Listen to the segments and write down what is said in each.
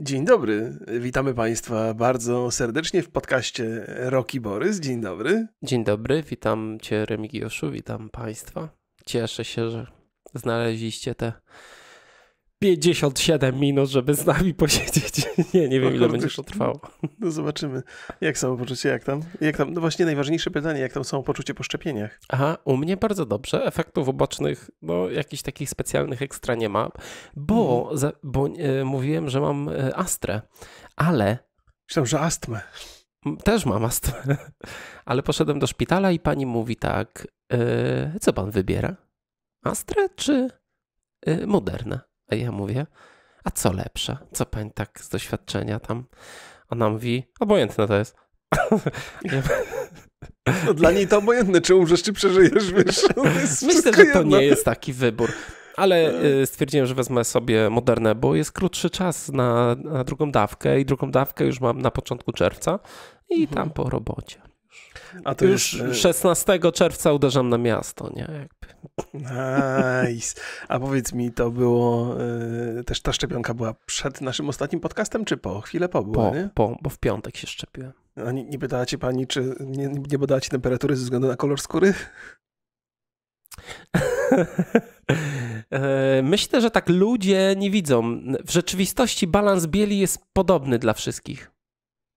Dzień dobry, witamy Państwa bardzo serdecznie w podcaście Roki Borys. Dzień dobry. Dzień dobry, witam Cię Remigiuszu, witam Państwa. Cieszę się, że znaleźliście te 57 minut, żeby z nami posiedzieć. Nie, nie wiem, ile będzie to trwało. No zobaczymy. Jak samopoczucie, jak tam? Jak tam? No właśnie najważniejsze pytanie, jak tam samopoczucie po szczepieniach? Aha, u mnie bardzo dobrze. Efektów ubocznych, no jakichś takich specjalnych ekstra nie ma, bo, mhm. za, bo e, mówiłem, że mam e, astrę, ale... Myślałem, że astmę. Też mam astmę, ale poszedłem do szpitala i pani mówi tak, e, co pan wybiera? Astrę czy e, Moderna? A ja mówię, a co lepsze? Co pani tak z doświadczenia tam? Ona mówi, obojętne to jest. No dla niej to obojętne, czy umrzesz, czy przeżyjesz, wiesz. Myślę, że to nie jest taki wybór. Ale e. E, stwierdziłem, że wezmę sobie moderne, bo jest krótszy czas na, na drugą dawkę i drugą dawkę już mam na początku czerwca i mhm. tam po robocie. A to już jest... Y, 16 czerwca uderzam na miasto, nie? Jakby. Nice. A powiedz mi, to było y, też ta szczepionka była przed naszym ostatnim podcastem, czy po? Chwilę po była, po, nie? po, bo w piątek się szczepiłem. A nie, nie pytała cię pani, czy nie, nie badała ci temperatury ze względu na kolor skóry? E, myślę, że tak ludzie nie widzą. W rzeczywistości balans bieli jest podobny dla wszystkich.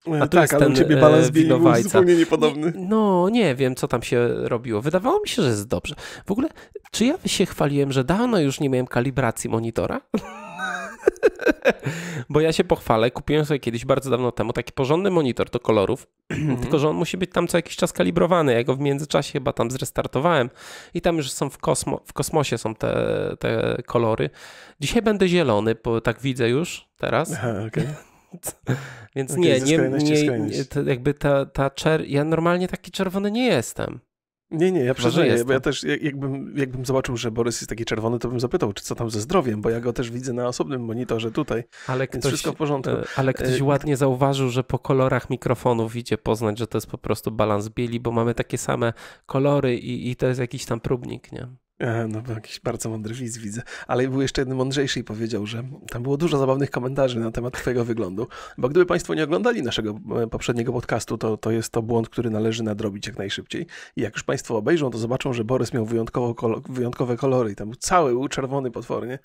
E, A tu tak, jest ale ten, u ciebie e, balans e, był zupełnie niepodobny. Nie, no, nie wiem, co tam się robiło. Wydawało mi się, że jest dobrze. W ogóle, czy ja się chwaliłem, że dawno już nie miałem kalibracji monitora? Bo ja się pochwalę, kupiłem sobie kiedyś bardzo dawno temu taki porządny monitor do kolorów, tylko że on musi być tam co jakiś czas kalibrowany. Ja go w międzyczasie chyba tam zrestartowałem i tam już są w, kosmo, w kosmosie są te, te kolory. Dzisiaj będę zielony, bo tak widzę już teraz. Aha, okay. Więc nie, nie, nie to jakby ta, ta czer... Ja normalnie taki czerwony nie jestem. Nie, nie, ja przeżyję, bo ja też jak, jakbym, jakbym zobaczył, że Borys jest taki czerwony, to bym zapytał, czy co tam ze zdrowiem, bo ja go też widzę na osobnym monitorze tutaj, ale ktoś, wszystko w porządku. E, ale ktoś e, ładnie zauważył, że po kolorach mikrofonów idzie poznać, że to jest po prostu balans bieli, bo mamy takie same kolory i, i to jest jakiś tam próbnik, nie? E, no, jakiś bardzo mądry widz widzę. Ale był jeszcze jeden mądrzejszy i powiedział, że tam było dużo zabawnych komentarzy na temat Twojego wyglądu. Bo gdyby Państwo nie oglądali naszego e, poprzedniego podcastu, to, to jest to błąd, który należy nadrobić jak najszybciej. I jak już Państwo obejrzą, to zobaczą, że Borys miał wyjątkowo wyjątkowe kolory. I tam był cały był czerwony potwornie.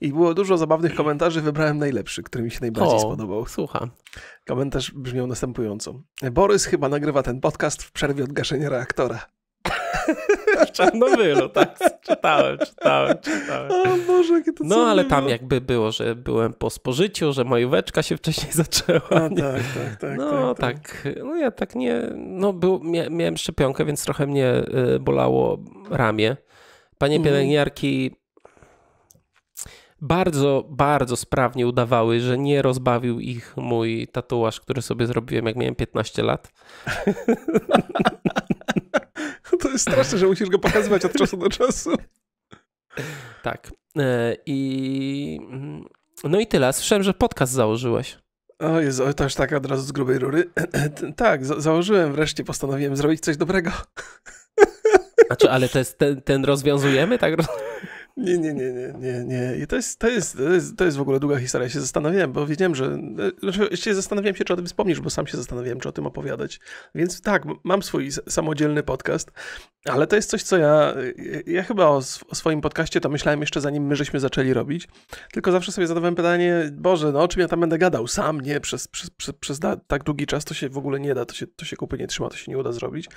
I było dużo zabawnych komentarzy. Wybrałem najlepszy, który mi się najbardziej o, spodobał. Słucham. Komentarz brzmiał następująco. Borys chyba nagrywa ten podcast w przerwie od gaszenia reaktora. w Czarnobylu, tak. Czytałem, czytałem, czytałem. O Boże, jakie to No, ale tam jakby było, że byłem po spożyciu, że majóweczka się wcześniej zaczęła. A, tak, tak, tak, tak. No, tak, tak. tak, No, ja tak nie... No, był, miałem szczepionkę, więc trochę mnie y, bolało ramię. Panie mm. pielęgniarki bardzo, bardzo sprawnie udawały, że nie rozbawił ich mój tatuaż, który sobie zrobiłem, jak miałem 15 lat. To jest straszne, że musisz go pokazywać od czasu do czasu. Tak. E, I. Mm, no i tyle. Słyszałem, że podcast założyłeś. O to już tak od razu z grubej rury. tak, za założyłem wreszcie, postanowiłem zrobić coś dobrego. Znaczy, ale to jest, ten, ten rozwiązujemy, tak? Nie, nie, nie, nie, nie, nie. I to jest, to, jest, to, jest, to jest w ogóle długa historia. Ja się zastanawiałem, bo wiedziałem, że... E, znaczy, się zastanawiałem się, czy o tym wspomnisz, bo sam się zastanawiałem, czy o tym opowiadać. Więc tak, mam swój samodzielny podcast, ale to jest coś, co ja... E, ja chyba o, o swoim podcaście to myślałem jeszcze zanim my żeśmy zaczęli robić, tylko zawsze sobie zadawałem pytanie, Boże, no o czym ja tam będę gadał? Sam, nie? Przez, przez, przez, przez tak długi czas to się w ogóle nie da, to się, to się kupy nie trzyma, to się nie uda zrobić.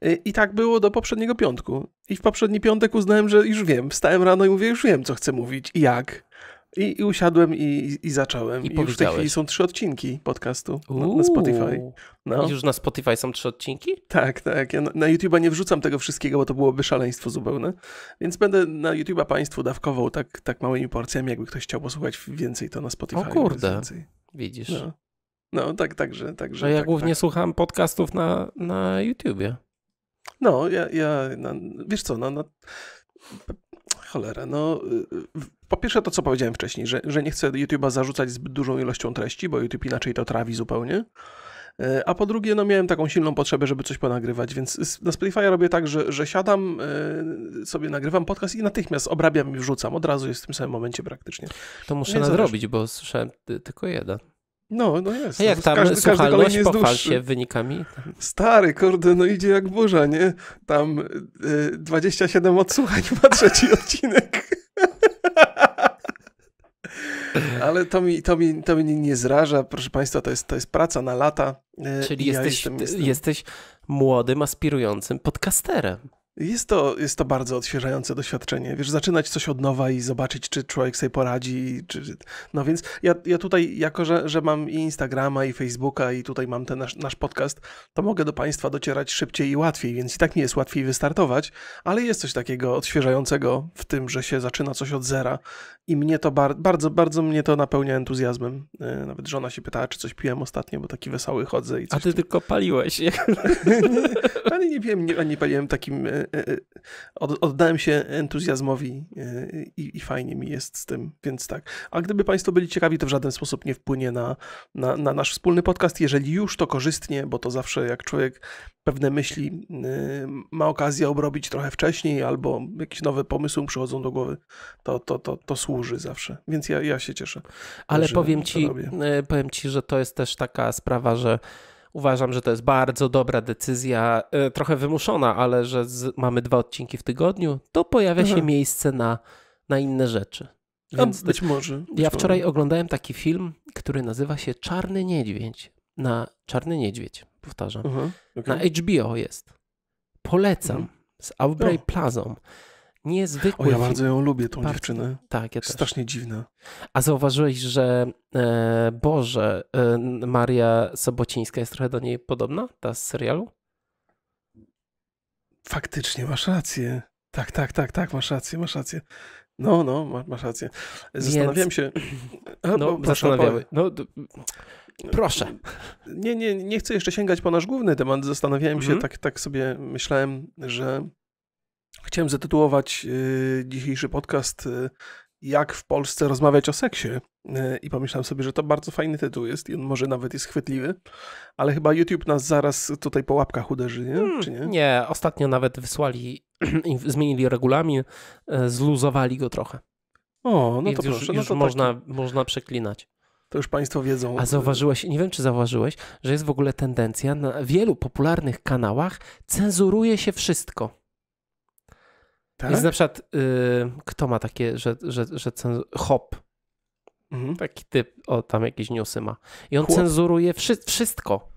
E, I tak było do poprzedniego piątku. I w poprzedni piątek uznałem, że już wiem, wstałem raz rano i mówię, już wiem, co chcę mówić i jak. I, i usiadłem i, i zacząłem. I, I już w tej chwili są trzy odcinki podcastu na, na Spotify. No. I już na Spotify są trzy odcinki? Tak, tak. Ja na, na YouTube'a nie wrzucam tego wszystkiego, bo to byłoby szaleństwo zupełne. Więc będę na YouTube'a Państwu dawkował tak, tak małymi porcjami, jakby ktoś chciał posłuchać więcej, to na Spotify. O kurde, widzisz. No. no, tak, także. także no ja tak, głównie tak. słucham podcastów na, na YouTubie. No, ja, ja na, wiesz co, no, no Cholera, no y, y, po pierwsze to, co powiedziałem wcześniej, że, że nie chcę YouTube'a zarzucać zbyt dużą ilością treści, bo YouTube inaczej to trawi zupełnie. Y, a po drugie, no miałem taką silną potrzebę, żeby coś ponagrywać, więc na Spotify robię tak, że, że siadam, sobie nagrywam podcast i natychmiast obrabiam i wrzucam. Od razu jest w tym samym momencie praktycznie. To muszę no nadrobić, bo słyszałem tylko jeden. No, no jest. A jak tam każdy, słuchalność każdy pochwal się wynikami? Stary, kurde, no idzie jak burza, nie? Tam y, 27 odsłuchań ma trzeci odcinek. Ale to mi, to, mi, to mi nie zraża, proszę Państwa, to jest, to jest praca na lata. Y, Czyli ja jesteś, jestem, jestem... jesteś młodym, aspirującym podcasterem. Jest to, jest to bardzo odświeżające doświadczenie. Wiesz, zaczynać coś od nowa i zobaczyć, czy człowiek sobie poradzi. Czy, No więc ja, ja tutaj, jako że, że mam i Instagrama, i Facebooka, i tutaj mam ten nasz, nasz podcast, to mogę do Państwa docierać szybciej i łatwiej, więc i tak mi jest łatwiej wystartować, ale jest coś takiego odświeżającego w tym, że się zaczyna coś od zera i mnie to bar bardzo, bardzo mnie to napełnia entuzjazmem. E, nawet żona się pytała, czy coś piłem ostatnio, bo taki wesoły chodzę i coś. A ty tu... tylko paliłeś. nie, ani nie piłem, ani nie paliłem takim e, oddałem się entuzjazmowi e, i, i, fajnie mi jest z tym, więc tak. A gdyby Państwo byli ciekawi, to w żaden sposób nie wpłynie na, na, na nasz wspólny podcast. Jeżeli już, to korzystnie, bo to zawsze jak człowiek pewne myśli y, ma okazję obrobić trochę wcześniej, albo jakieś nowe pomysły przychodzą do głowy, to, to, to, to służy zawsze. Więc ja, ja się cieszę. Ale powiem ci, e, powiem ci, że to jest też taka sprawa, że Uważam, że to jest bardzo dobra decyzja, e, trochę wymuszona, ale że z, mamy dwa odcinki w tygodniu, to pojawia się miejsce na, na inne rzeczy. Więc być może. Być ja wczoraj może. oglądałem taki film, który nazywa się Czarny Niedźwiedź. Na Czarny Niedźwiedź, powtarzam. okay. Na HBO jest. Polecam. Mhm. Z Aubrey no. Plazą niezwykły. O, ja bardzo ją lubię, tą bardzo, dziewczynę. Tak, ja też. Strasznie dziwna. A zauważyłeś, że e, Boże, e, Maria Sobocińska jest trochę do niej podobna, ta z serialu? Faktycznie, masz rację. Tak, tak, tak, tak, masz rację, masz rację. No, no, masz rację. Zastanawiałem Więc... się. No, A, no, bo, proszę, no, proszę. Nie, nie, nie chcę jeszcze sięgać po nasz główny temat. Zastanawiałem się, mhm. tak, tak sobie myślałem, że Chciałem zatytułować y, dzisiejszy podcast y, Jak w Polsce rozmawiać o seksie. Y, I pomyślałem sobie, że to bardzo fajny tytuł jest i on może nawet jest chwytliwy, ale chyba YouTube nas zaraz tutaj po łapkach uderzy, nie? Hmm, nie? nie? ostatnio nawet wysłali, zmienili regulamin, e, zluzowali go trochę. O, no Więc to już, proszę. No już to można, można przeklinać. To już Państwo wiedzą. A zauważyłeś, nie wiem czy zauważyłeś, że jest w ogóle tendencja na wielu popularnych kanałach cenzuruje się wszystko. Tak? Jest na przykład, y, kto ma takie, że, że, że cenz... hop. Mhm. Taki typ, o tam jakieś newsy ma. I on Chłop. cenzuruje wszy wszystko.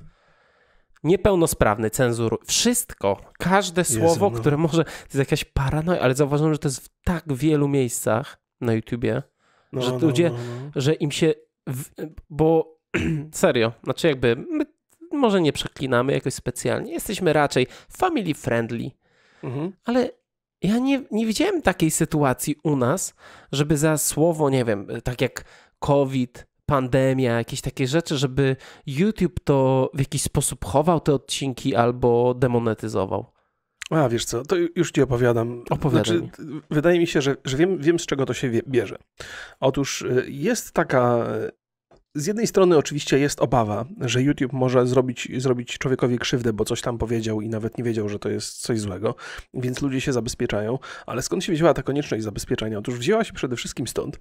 Niepełnosprawny cenzur. Wszystko. Każde Jezu, słowo, no. które może. To jest jakaś paranoja, ale zauważyłem, że to jest w tak wielu miejscach na YouTubie, no, że no, ludzie, no, no. że im się. W... bo serio, znaczy jakby. My może nie przeklinamy jakoś specjalnie. Jesteśmy raczej family friendly. Mhm. Ale ja nie, nie widziałem takiej sytuacji u nas, żeby za słowo, nie wiem, tak jak COVID, pandemia, jakieś takie rzeczy, żeby YouTube to w jakiś sposób chował te odcinki albo demonetyzował. A wiesz co, to już ci opowiadam. Opowiadam. Znaczy, wydaje mi się, że, że wiem, wiem, z czego to się bierze. Otóż y, jest taka z jednej strony oczywiście jest obawa, że YouTube może zrobić, zrobić człowiekowi krzywdę, bo coś tam powiedział i nawet nie wiedział, że to jest coś złego, więc ludzie się zabezpieczają. Ale skąd się wzięła ta konieczność zabezpieczenia? Otóż wzięła się przede wszystkim stąd,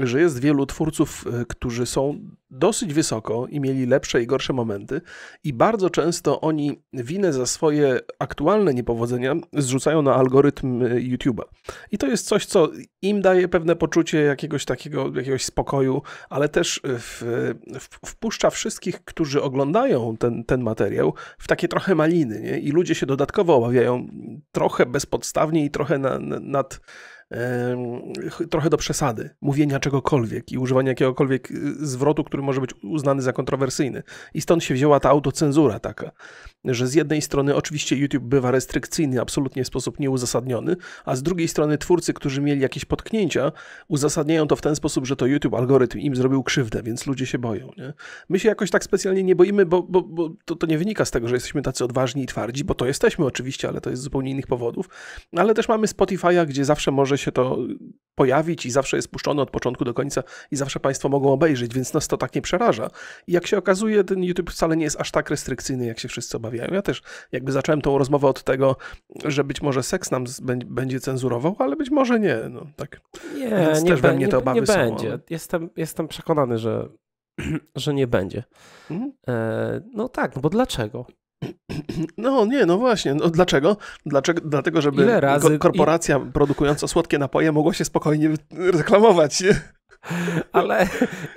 że jest wielu twórców, e, którzy są dosyć wysoko i mieli lepsze i gorsze momenty, i bardzo często oni winę za swoje aktualne niepowodzenia zrzucają na algorytm e, YouTube'a. I to jest coś, co im daje pewne poczucie jakiegoś takiego, jakiegoś spokoju, ale też e, w wpuszcza wszystkich, którzy oglądają ten, ten materiał w takie trochę maliny, nie? I ludzie się dodatkowo obawiają trochę bezpodstawnie i trochę na, na, nad trochę do przesady, mówienia czegokolwiek i używania jakiegokolwiek y, zwrotu, który może być uznany za kontrowersyjny. I stąd się wzięła ta autocenzura taka, że z jednej strony oczywiście YouTube bywa restrykcyjny, absolutnie w sposób nieuzasadniony, a z drugiej strony twórcy, którzy mieli jakieś potknięcia, uzasadniają to w ten sposób, że to YouTube algorytm im zrobił krzywdę, więc ludzie się boją. Nie? My się jakoś tak specjalnie nie boimy, bo, bo, bo to, to nie wynika z tego, że jesteśmy tacy odważni i twardzi, bo to jesteśmy oczywiście, ale to jest z zupełnie innych powodów. Ale też mamy Spotify'a, gdzie zawsze może się to pojawić i zawsze jest puszczone od początku do końca i zawsze Państwo mogą obejrzeć, więc nas to tak nie przeraża. I jak się okazuje, ten YouTube wcale nie jest aż tak restrykcyjny, jak się wszyscy obawiają. Ja też jakby zacząłem tą rozmowę od tego, że być może seks nam będzie cenzurował, ale być może nie. No, tak. Nie, więc nie, też we mnie te obawy nie, nie będzie. jestem, jestem przekonany, że, że nie będzie. Mhm. E, no tak, no bo dlaczego? No nie, no właśnie. No, dlaczego? dlaczego? Dlatego, żeby razy... korporacja i... produkująca słodkie napoje mogła się spokojnie reklamować. Ale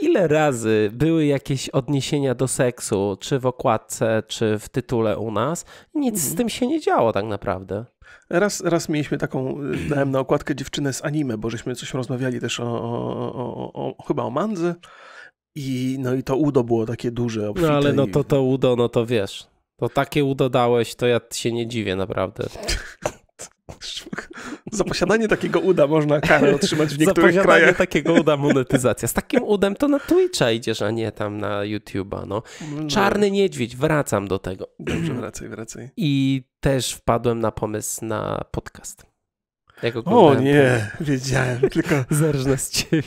ile razy były jakieś odniesienia do seksu, czy w okładce, czy w tytule u nas? Nic z mhm. tym się nie działo tak naprawdę. Raz, raz mieliśmy taką, y, dałem na okładkę dziewczynę z anime, bo żeśmy coś rozmawiali też o, o, o, o chyba o mandze. I no i to udo było takie duże. no ale no to to udo, no to wiesz, to takie udodałeś, to ja się nie dziwię naprawdę. Za posiadanie takiego uda można karę otrzymać w niektórych Za posiadanie krajach. takiego uda monetyzacja. Z takim udem to na Twitcha idziesz, a nie tam na YouTube'a. No. no. Czarny niedźwiedź, wracam do tego. Dobrze, wracaj, wracaj. I też wpadłem na pomysł na podcast. o nie, wiedziałem, tylko... Zależne z ciebie.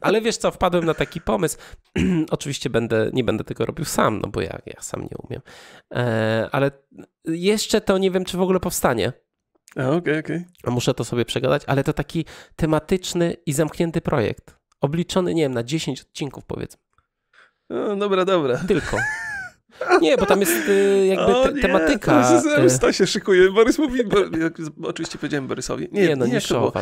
Ale wiesz co, wpadłem na taki pomysł. Oczywiście będę, nie będę tego robił sam, no bo ja, ja sam nie umiem. E, ale jeszcze to nie wiem, czy w ogóle powstanie. A, okej, okay, okej. Okay. Muszę to sobie przegadać, ale to taki tematyczny i zamknięty projekt. Obliczony, nie wiem, na 10 odcinków powiedzmy. No, dobra, dobra. Tylko. Nie, bo tam jest y, jakby te, nie, tematyka. Zemsta y. się szykuje. Borys mówi, bo, oczywiście powiedziałem Borysowi. Nie, nie no, nie to,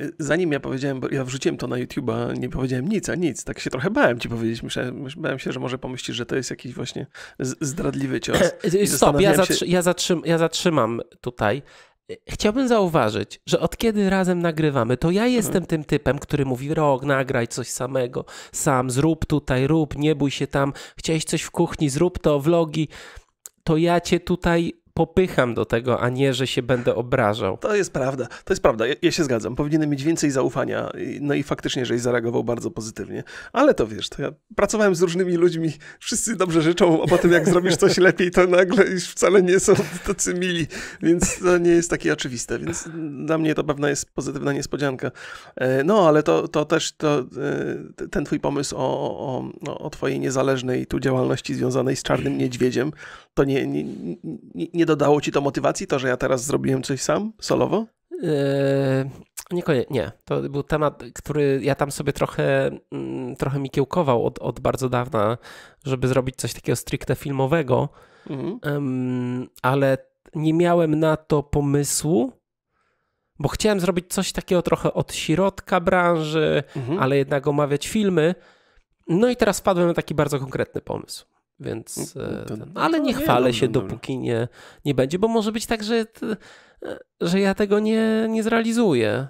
y, Zanim ja powiedziałem, ja wrzuciłem to na YouTube'a, nie powiedziałem nic, a nic. Tak się trochę bałem ci powiedzieć. Myślałem, bałem się, że może pomyślisz, że to jest jakiś właśnie zdradliwy cios. Stop, ja, się... ja, zatrzym ja zatrzymam tutaj. Chciałbym zauważyć, że od kiedy razem nagrywamy, to ja mhm. jestem mhm. tym typem, który mówi: Rok, nagraj coś samego, sam, zrób tutaj, rób, nie bój się tam, chciałeś coś w kuchni, zrób to, vlogi. To ja cię tutaj popycham do tego, a nie, że się będę obrażał. To jest prawda, to jest prawda, ja, ja, się zgadzam. Powinienem mieć więcej zaufania, no i faktycznie, żeś zareagował bardzo pozytywnie. Ale to wiesz, to ja pracowałem z różnymi ludźmi, wszyscy dobrze życzą, a potem jak zrobisz coś lepiej, to nagle już wcale nie są tacy mili, więc to nie jest takie oczywiste, więc dla mnie to pewna jest pozytywna niespodzianka. E, no, ale to, to też to, e, ten twój pomysł o, o, no, o twojej niezależnej tu działalności związanej z Czarnym Niedźwiedziem, to nie, nie, nie, nie nie dodało ci to motywacji, to, że ja teraz zrobiłem coś sam, solowo? Yy, niekoniecznie, nie. To był temat, który ja tam sobie trochę, mm, trochę mi kiełkował od, od bardzo dawna, żeby zrobić coś takiego stricte filmowego, mhm. um, ale nie miałem na to pomysłu, bo chciałem zrobić coś takiego trochę od środka branży, mhm. ale jednak omawiać filmy. No i teraz wpadłem na taki bardzo konkretny pomysł. Więc, no, e, no ten, no ale nie chwalę się, dobra. dopóki nie, nie będzie, bo może być tak, że, e, że ja tego nie, nie zrealizuję.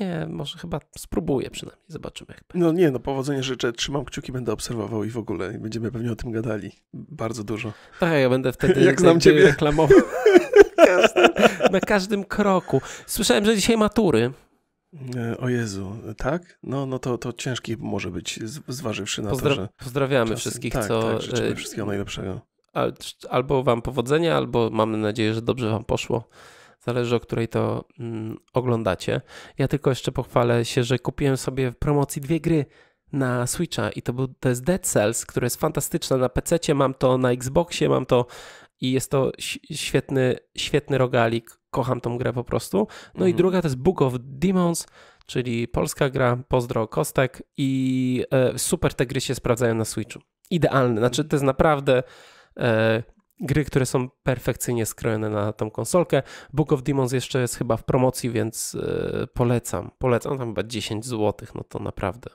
Nie, może chyba spróbuję przynajmniej, zobaczymy jak będzie. No nie, no powodzenia życzę, trzymam kciuki, będę obserwował i w ogóle będziemy pewnie o tym gadali bardzo dużo. Tak, ja będę wtedy jak znam ciebie reklamował na każdym kroku. Słyszałem, że dzisiaj matury E, o Jezu, tak? No, no to, to ciężki może być, zważywszy na Pozdra to, że... Pozdrawiamy wszystkich, tak, co... Tak, życzymy e, wszystkiego najlepszego. Al, albo wam powodzenia, albo mamy nadzieję, że dobrze wam poszło. Zależy, o której to mm, oglądacie. Ja tylko jeszcze pochwalę się, że kupiłem sobie w promocji dwie gry na Switcha i to, był, to jest Dead Cells, które jest fantastyczne na PC, mam to na Xboxie, mam to i jest to świetny, świetny rogalik. Kocham tą grę po prostu. No i mhm. druga to jest Book of Demons, czyli polska gra, pozdro Kostek i e, super te gry się sprawdzają na Switchu. Idealne, znaczy to jest naprawdę e, gry, które są perfekcyjnie skrojone na tą konsolkę. Book of Demons jeszcze jest chyba w promocji, więc e, polecam. Polecam tam chyba 10 zł, no to naprawdę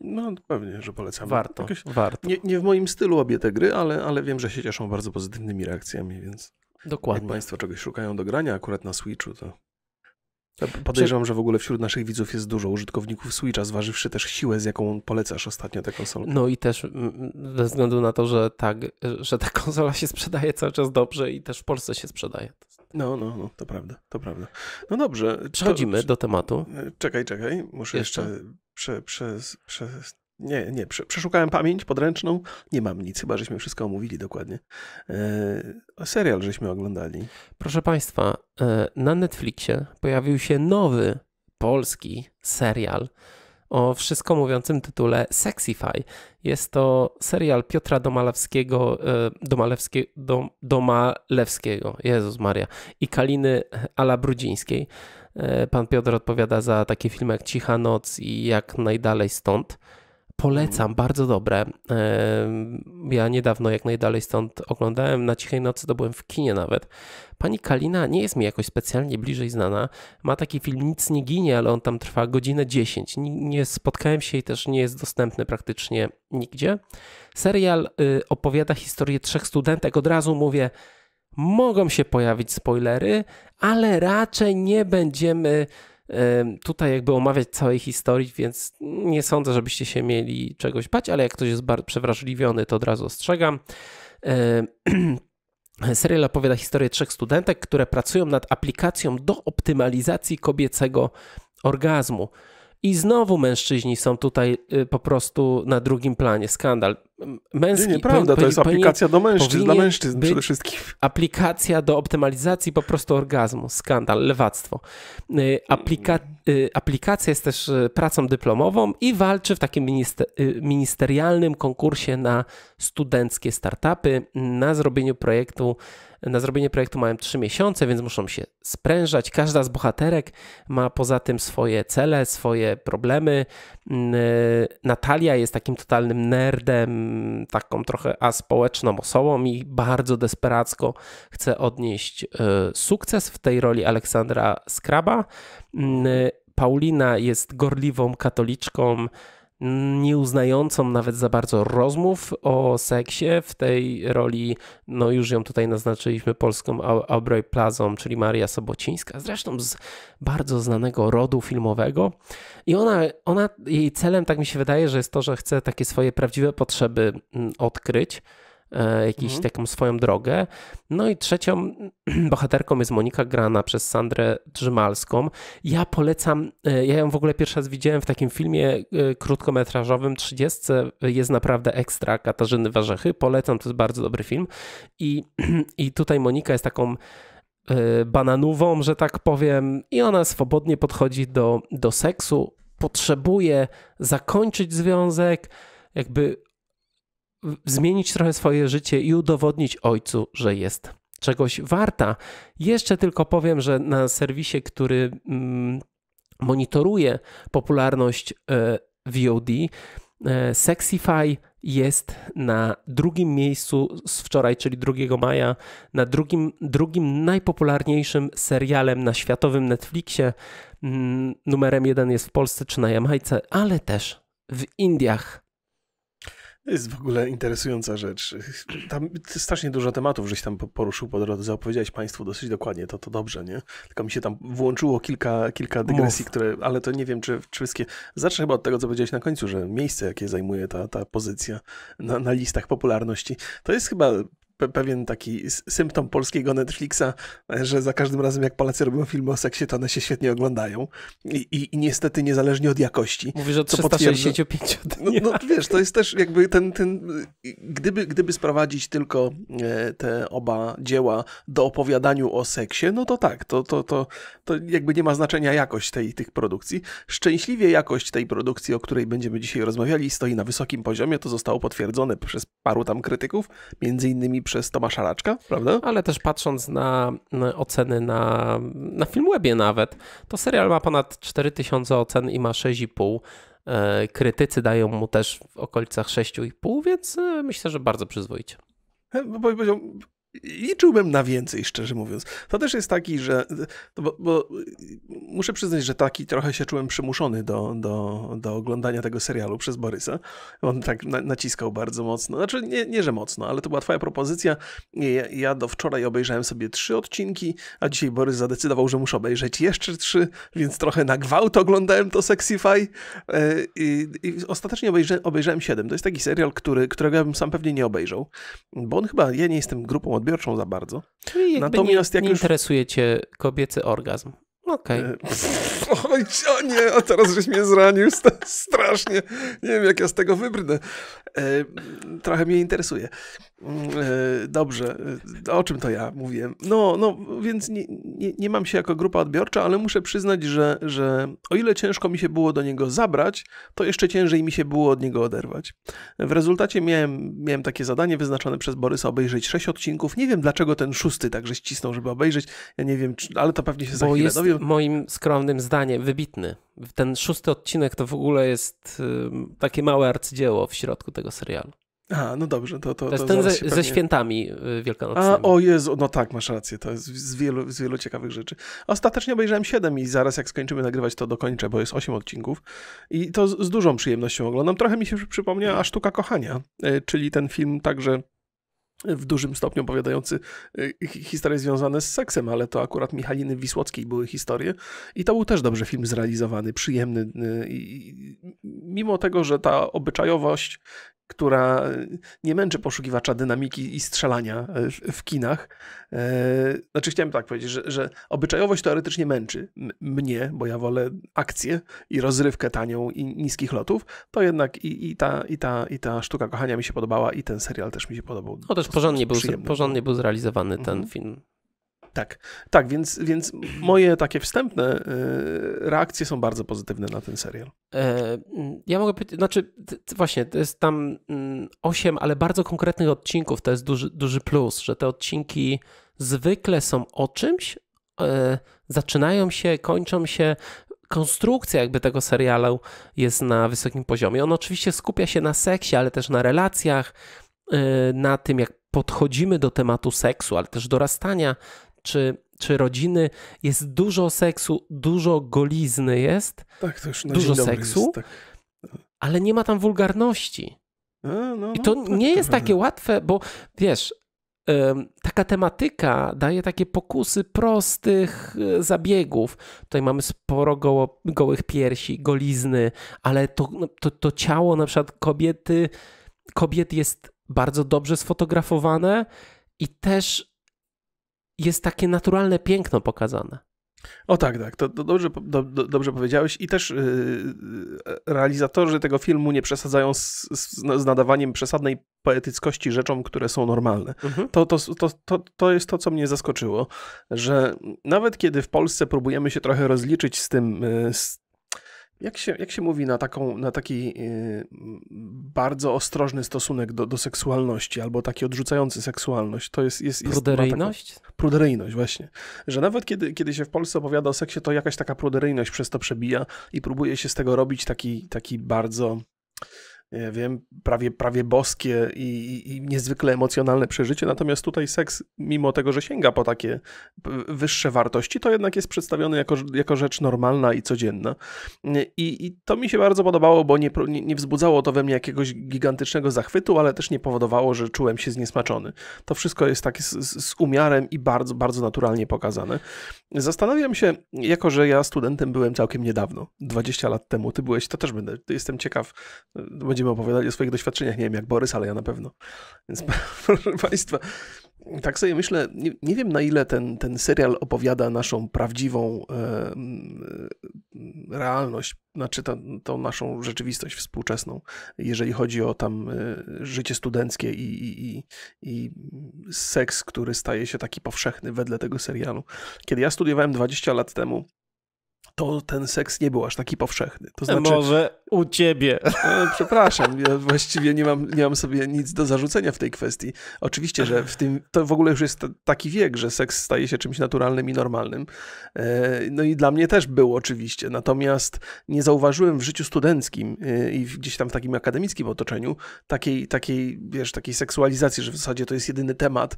no pewnie, że polecam. Warto, Jakoś warto. Nie, nie, w moim stylu obie te gry, ale, ale wiem, że się cieszą bardzo pozytywnymi reakcjami, więc Dokładnie. jak Państwo czegoś szukają do grania akurat na Switchu, to Podejrzewam, że w ogóle wśród naszych widzów jest dużo użytkowników Switcha, zważywszy też siłę, z jaką polecasz ostatnio tę konsolę. No i też mm, mm, ze względu na to, że tak że ta konsola się sprzedaje cały czas dobrze i też w Polsce się sprzedaje. No, no, no, to prawda, to prawda. No dobrze. Przechodzimy to, do tematu. E, czekaj, czekaj, muszę jeszcze, jeszcze prze, prze, prze, nie, nie, przeszukałem pamięć podręczną, nie mam nic, chyba żeśmy wszystko omówili dokładnie. E, serial żeśmy oglądali. Proszę Państwa, e, na Netflixie pojawił się nowy polski serial o wszystko mówiącym tytule Sexify. Jest to serial Piotra Domalewskiego, e, Domalewskie, Dom, Domalewskiego, Jezus Maria, i Kaliny Ala Brudzińskiej. E, pan Piotr odpowiada za takie filmy jak Cicha Noc i Jak Najdalej Stąd. Polecam, bardzo dobre. Ja niedawno jak najdalej stąd oglądałem, na cichej nocy to byłem w kinie nawet. Pani Kalina nie jest mi jakoś specjalnie bliżej znana. Ma taki film Nic nie ginie, ale on tam trwa godzinę 10. Nie spotkałem się i też nie jest dostępny praktycznie nigdzie. Serial y, opowiada historię trzech studentek. Od razu mówię, mogą się pojawić spoilery, ale raczej nie będziemy tutaj jakby omawiać całej historii, więc nie sądzę, żebyście się mieli czegoś bać, ale jak ktoś jest bardzo przewrażliwiony, to od razu ostrzegam. Serial opowiada historię trzech studentek, które pracują nad aplikacją do optymalizacji kobiecego orgazmu. I znowu mężczyźni są tutaj y, po prostu na drugim planie. Skandal męski. Nie, nieprawda, to jest aplikacja do mężczyzn, dla mężczyzn przede wszystkim. Aplikacja do optymalizacji po prostu orgazmu, skandal, lewactwo. Y, aplika y, aplikacja jest też y, pracą dyplomową i walczy w takim minister ministerialnym konkursie na studenckie startupy. Na zrobienie projektu na zrobienie projektu mają trzy miesiące, więc muszą się sprężać. Każda z bohaterek ma poza tym swoje cele, swoje problemy. Natalia jest takim totalnym nerdem, taką trochę aspołeczną osobą i bardzo desperacko chce odnieść e, sukces w tej roli Aleksandra Skraba. Mm, e, Paulina jest gorliwą katoliczką, nieuznającą nawet za bardzo rozmów o seksie w tej roli, no już ją tutaj naznaczyliśmy polską Aubrey Plazą, czyli Maria Sobocińska, zresztą z bardzo znanego rodu filmowego i ona, ona, jej celem tak mi się wydaje, że jest to, że chce takie swoje prawdziwe potrzeby mm, odkryć, E, jakąś mhm. taką swoją drogę. No i trzecią bohaterką jest Monika grana przez Sandrę Drzymalską. Ja polecam, e, ja ją w ogóle pierwszy raz widziałem w takim filmie e, krótkometrażowym 30. Jest naprawdę ekstra Katarzyny Warzechy. Polecam, to jest bardzo dobry film. I, i tutaj Monika jest taką bananową, że tak powiem, i ona swobodnie podchodzi do, do seksu, potrzebuje zakończyć związek, jakby zmienić trochę swoje życie i udowodnić ojcu, że jest czegoś warta. Jeszcze tylko powiem, że na serwisie, który mm, monitoruje popularność e, VOD, e, Sexify jest na drugim miejscu z wczoraj, czyli 2 maja, na drugim, drugim najpopularniejszym serialem na światowym Netflixie. Mm, numerem jeden jest w Polsce czy na Jamajce, ale też w Indiach jest w ogóle interesująca rzecz. Tam strasznie dużo tematów żeś tam poruszył po drodze. Zaopowiedziałeś Państwu dosyć dokładnie, to, to dobrze, nie? Tylko mi się tam włączyło kilka, kilka dygresji, Mów. które, ale to nie wiem, czy, czy wszystkie. Zacznę chyba od tego, co powiedziałeś na końcu, że miejsce, jakie zajmuje ta, ta pozycja na, na listach popularności, to jest chyba pewien taki symptom polskiego Netflixa, e, że za każdym razem jak Polacy robią filmy o seksie, to one się świetnie oglądają i, i, i niestety niezależnie od jakości. Mówisz o 365 dniach. No, no wiesz, to jest też jakby ten, ten gdyby, gdyby sprowadzić tylko e, te oba dzieła do opowiadaniu o seksie, no to tak, to, to, to, to jakby nie ma znaczenia jakość tej, tych produkcji. Szczęśliwie jakość tej produkcji, o której będziemy dzisiaj rozmawiali, stoi na wysokim poziomie, to zostało potwierdzone przez paru tam krytyków, między innymi przez Tomasza Raczka, prawda? Ale też patrząc na, na oceny na, na Filmwebie nawet, to serial ma ponad 4000 ocen i ma 6,5. E, krytycy dają mu też w okolicach 6,5, więc e, myślę, że bardzo przyzwoicie. E, powiedział, Liczyłbym na więcej, szczerze mówiąc. To też jest taki, że. Bo, bo, muszę przyznać, że taki trochę się czułem przymuszony do, do, do oglądania tego serialu przez Borysa. On tak na, naciskał bardzo mocno. Znaczy, nie, nie, że mocno, ale to była Twoja propozycja. Ja, ja do wczoraj obejrzałem sobie trzy odcinki, a dzisiaj Borys zadecydował, że muszę obejrzeć jeszcze trzy, więc trochę na gwałt oglądałem to Sexify. E, I, i ostatecznie obejrzałem, obejrzałem siedem. To jest taki serial, który, którego ja bym sam pewnie nie obejrzał, bo on chyba. Ja nie jestem grupą samoodbiorczą za bardzo. Czyli Natomiast nie, jak nie już... interesuje cię kobiecy orgazm. Okej. Okay. E, oj, o nie, a teraz żeś mnie zranił strasznie. Nie wiem, jak ja z tego wybrnę. E, trochę mnie interesuje. E, dobrze, o czym to ja mówiłem? No, no więc nie, nie, nie mam się jako grupa odbiorcza, ale muszę przyznać, że, że o ile ciężko mi się było do niego zabrać, to jeszcze ciężej mi się było od niego oderwać. W rezultacie miałem, miałem takie zadanie wyznaczone przez Borysa obejrzeć sześć odcinków. Nie wiem, dlaczego ten szósty także ścisnął, żeby obejrzeć. Ja nie wiem, czy, ale to pewnie się Bo chwilę jest, dowiem moim skromnym zdaniem wybitny. Ten szósty odcinek to w ogóle jest takie małe arcydzieło w środku tego serialu. A, no dobrze, to to. To jest to ten ze, pewnie... ze, świętami y, wielkanocnymi. A, o Jezu, no tak, masz rację, to jest z wielu, z wielu ciekawych rzeczy. Ostatecznie obejrzałem siedem i zaraz jak skończymy nagrywać, to dokończę, bo jest osiem odcinków. I to z, z dużą przyjemnością oglądam. Trochę mi się przypomniała mm. Sztuka Kochania, y, czyli ten film także w dużym stopniu opowiadający y, historie związane z seksem, ale to akurat Michaliny Wisłockiej były historie i to był też dobrze film zrealizowany, przyjemny y, i mimo tego, że ta obyczajowość która e, nie męczy poszukiwacza dynamiki i strzelania e, w, w kinach. E, znaczy, chciałem tak powiedzieć, że, że obyczajowość teoretycznie męczy mnie, bo ja wolę akcję i rozrywkę tanią i niskich lotów. To jednak i, i, ta, i, ta, i ta sztuka kochania mi się podobała i ten serial też mi się podobał. No też porządnie był, porządnie no. był zrealizowany ten mm -hmm. film. Tak, tak, więc, więc moje takie wstępne y, reakcje są bardzo pozytywne na ten serial. E, ja mogę powiedzieć, znaczy właśnie, to jest tam mm, osiem, ale bardzo konkretnych odcinków, to jest duży, duży plus, że te odcinki zwykle są o czymś, e, zaczynają się, kończą się, konstrukcja jakby tego serialu jest na wysokim poziomie. On oczywiście skupia się na seksie, ale też na relacjach, y, na tym, jak podchodzimy do tematu seksu, ale też dorastania czy, czy rodziny, jest dużo seksu, dużo golizny jest. Tak, to już na Dużo seksu, jest, tak. ale nie ma tam wulgarności. A, no, I no, to tak, nie jest takie łatwe, bo wiesz, taka tematyka daje takie pokusy prostych e, zabiegów. Tutaj mamy sporo goło, gołych piersi, golizny, ale to, no, to, to ciało na przykład kobiety, kobiet jest bardzo dobrze sfotografowane i też jest takie naturalne piękno pokazane. O tak, tak, to, dobrze, do, dobrze powiedziałeś i też yy, realizatorzy tego filmu nie przesadzają z, z, nadawaniem przesadnej poetyckości rzeczom, które są normalne. Mhm. To, to, to, to, to jest to, co mnie zaskoczyło, że nawet kiedy w Polsce próbujemy się trochę rozliczyć z tym, y, z jak się, jak się mówi na, taką, na taki yy, bardzo ostrożny stosunek do, do seksualności, albo taki odrzucający seksualność, to jest... jest, jest pruderyjność? Taką, pruderyjność, właśnie. Że nawet kiedy, kiedy się w Polsce opowiada o seksie, to jakaś taka pruderyjność przez to przebija i próbuje się z tego robić taki, taki bardzo wiem, prawie, prawie boskie i, i, i, niezwykle emocjonalne przeżycie. Natomiast tutaj seks, mimo tego, że sięga po takie wyższe wartości, to jednak jest przedstawiony jako, jako rzecz normalna i codzienna. I, i to mi się bardzo podobało, bo nie, nie, nie, wzbudzało to we mnie jakiegoś gigantycznego zachwytu, ale też nie powodowało, że czułem się zniesmaczony. To wszystko jest tak z, z umiarem i bardzo, bardzo naturalnie pokazane. Zastanawiam się, jako że ja studentem byłem całkiem niedawno, 20 lat temu, ty byłeś, to też będę, jestem ciekaw, e, będzie będziemy opowiadali o swoich doświadczeniach. Nie wiem, jak Borys, ale ja na pewno. Więc tak. proszę Państwa, tak sobie myślę, nie, nie, wiem na ile ten, ten serial opowiada naszą prawdziwą e, realność, znaczy tą, tą naszą rzeczywistość współczesną, jeżeli chodzi o tam e, życie studenckie i, i, i, i seks, który staje się taki powszechny wedle tego serialu. Kiedy ja studiowałem 20 lat temu, to ten seks nie był aż taki powszechny. To e, znaczy... Może u ciebie. E, przepraszam, ja właściwie nie mam, nie mam sobie nic do zarzucenia w tej kwestii. Oczywiście, że w tym, to w ogóle już jest taki wiek, że seks staje się czymś naturalnym i normalnym. E, no i dla mnie też był oczywiście, natomiast nie zauważyłem w życiu studenckim e, i gdzieś tam w takim akademickim otoczeniu takiej, takiej wiesz, takiej seksualizacji, że w zasadzie to jest jedyny temat,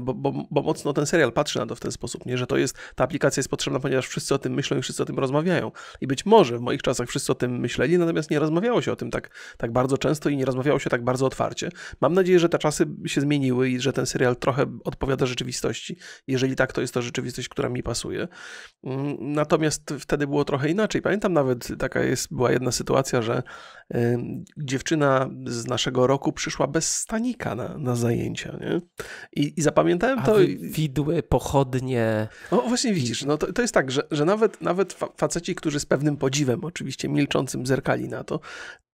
bo, bo, bo mocno ten serial patrzy na to w ten sposób, nie? że to jest, ta aplikacja jest potrzebna, ponieważ wszyscy o tym myślą i wszyscy o tym rozmawiają. I być może w moich czasach wszyscy o tym myśleli, natomiast nie rozmawiało się o tym tak, tak bardzo często i nie rozmawiało się tak bardzo otwarcie. Mam nadzieję, że te czasy się zmieniły i że ten serial trochę odpowiada rzeczywistości. Jeżeli tak, to jest to rzeczywistość, która mi pasuje. Mm, natomiast wtedy było trochę inaczej. Pamiętam nawet, taka jest, była jedna sytuacja, że y, dziewczyna z naszego roku przyszła bez stanika na, na zajęcia, nie? I, i zapamiętałem A to. Widły, pochodnie. No właśnie widzisz, no to, to jest tak, że, że nawet, nawet faceci, którzy z pewnym podziwem, oczywiście milczącym, zerkają czekali na to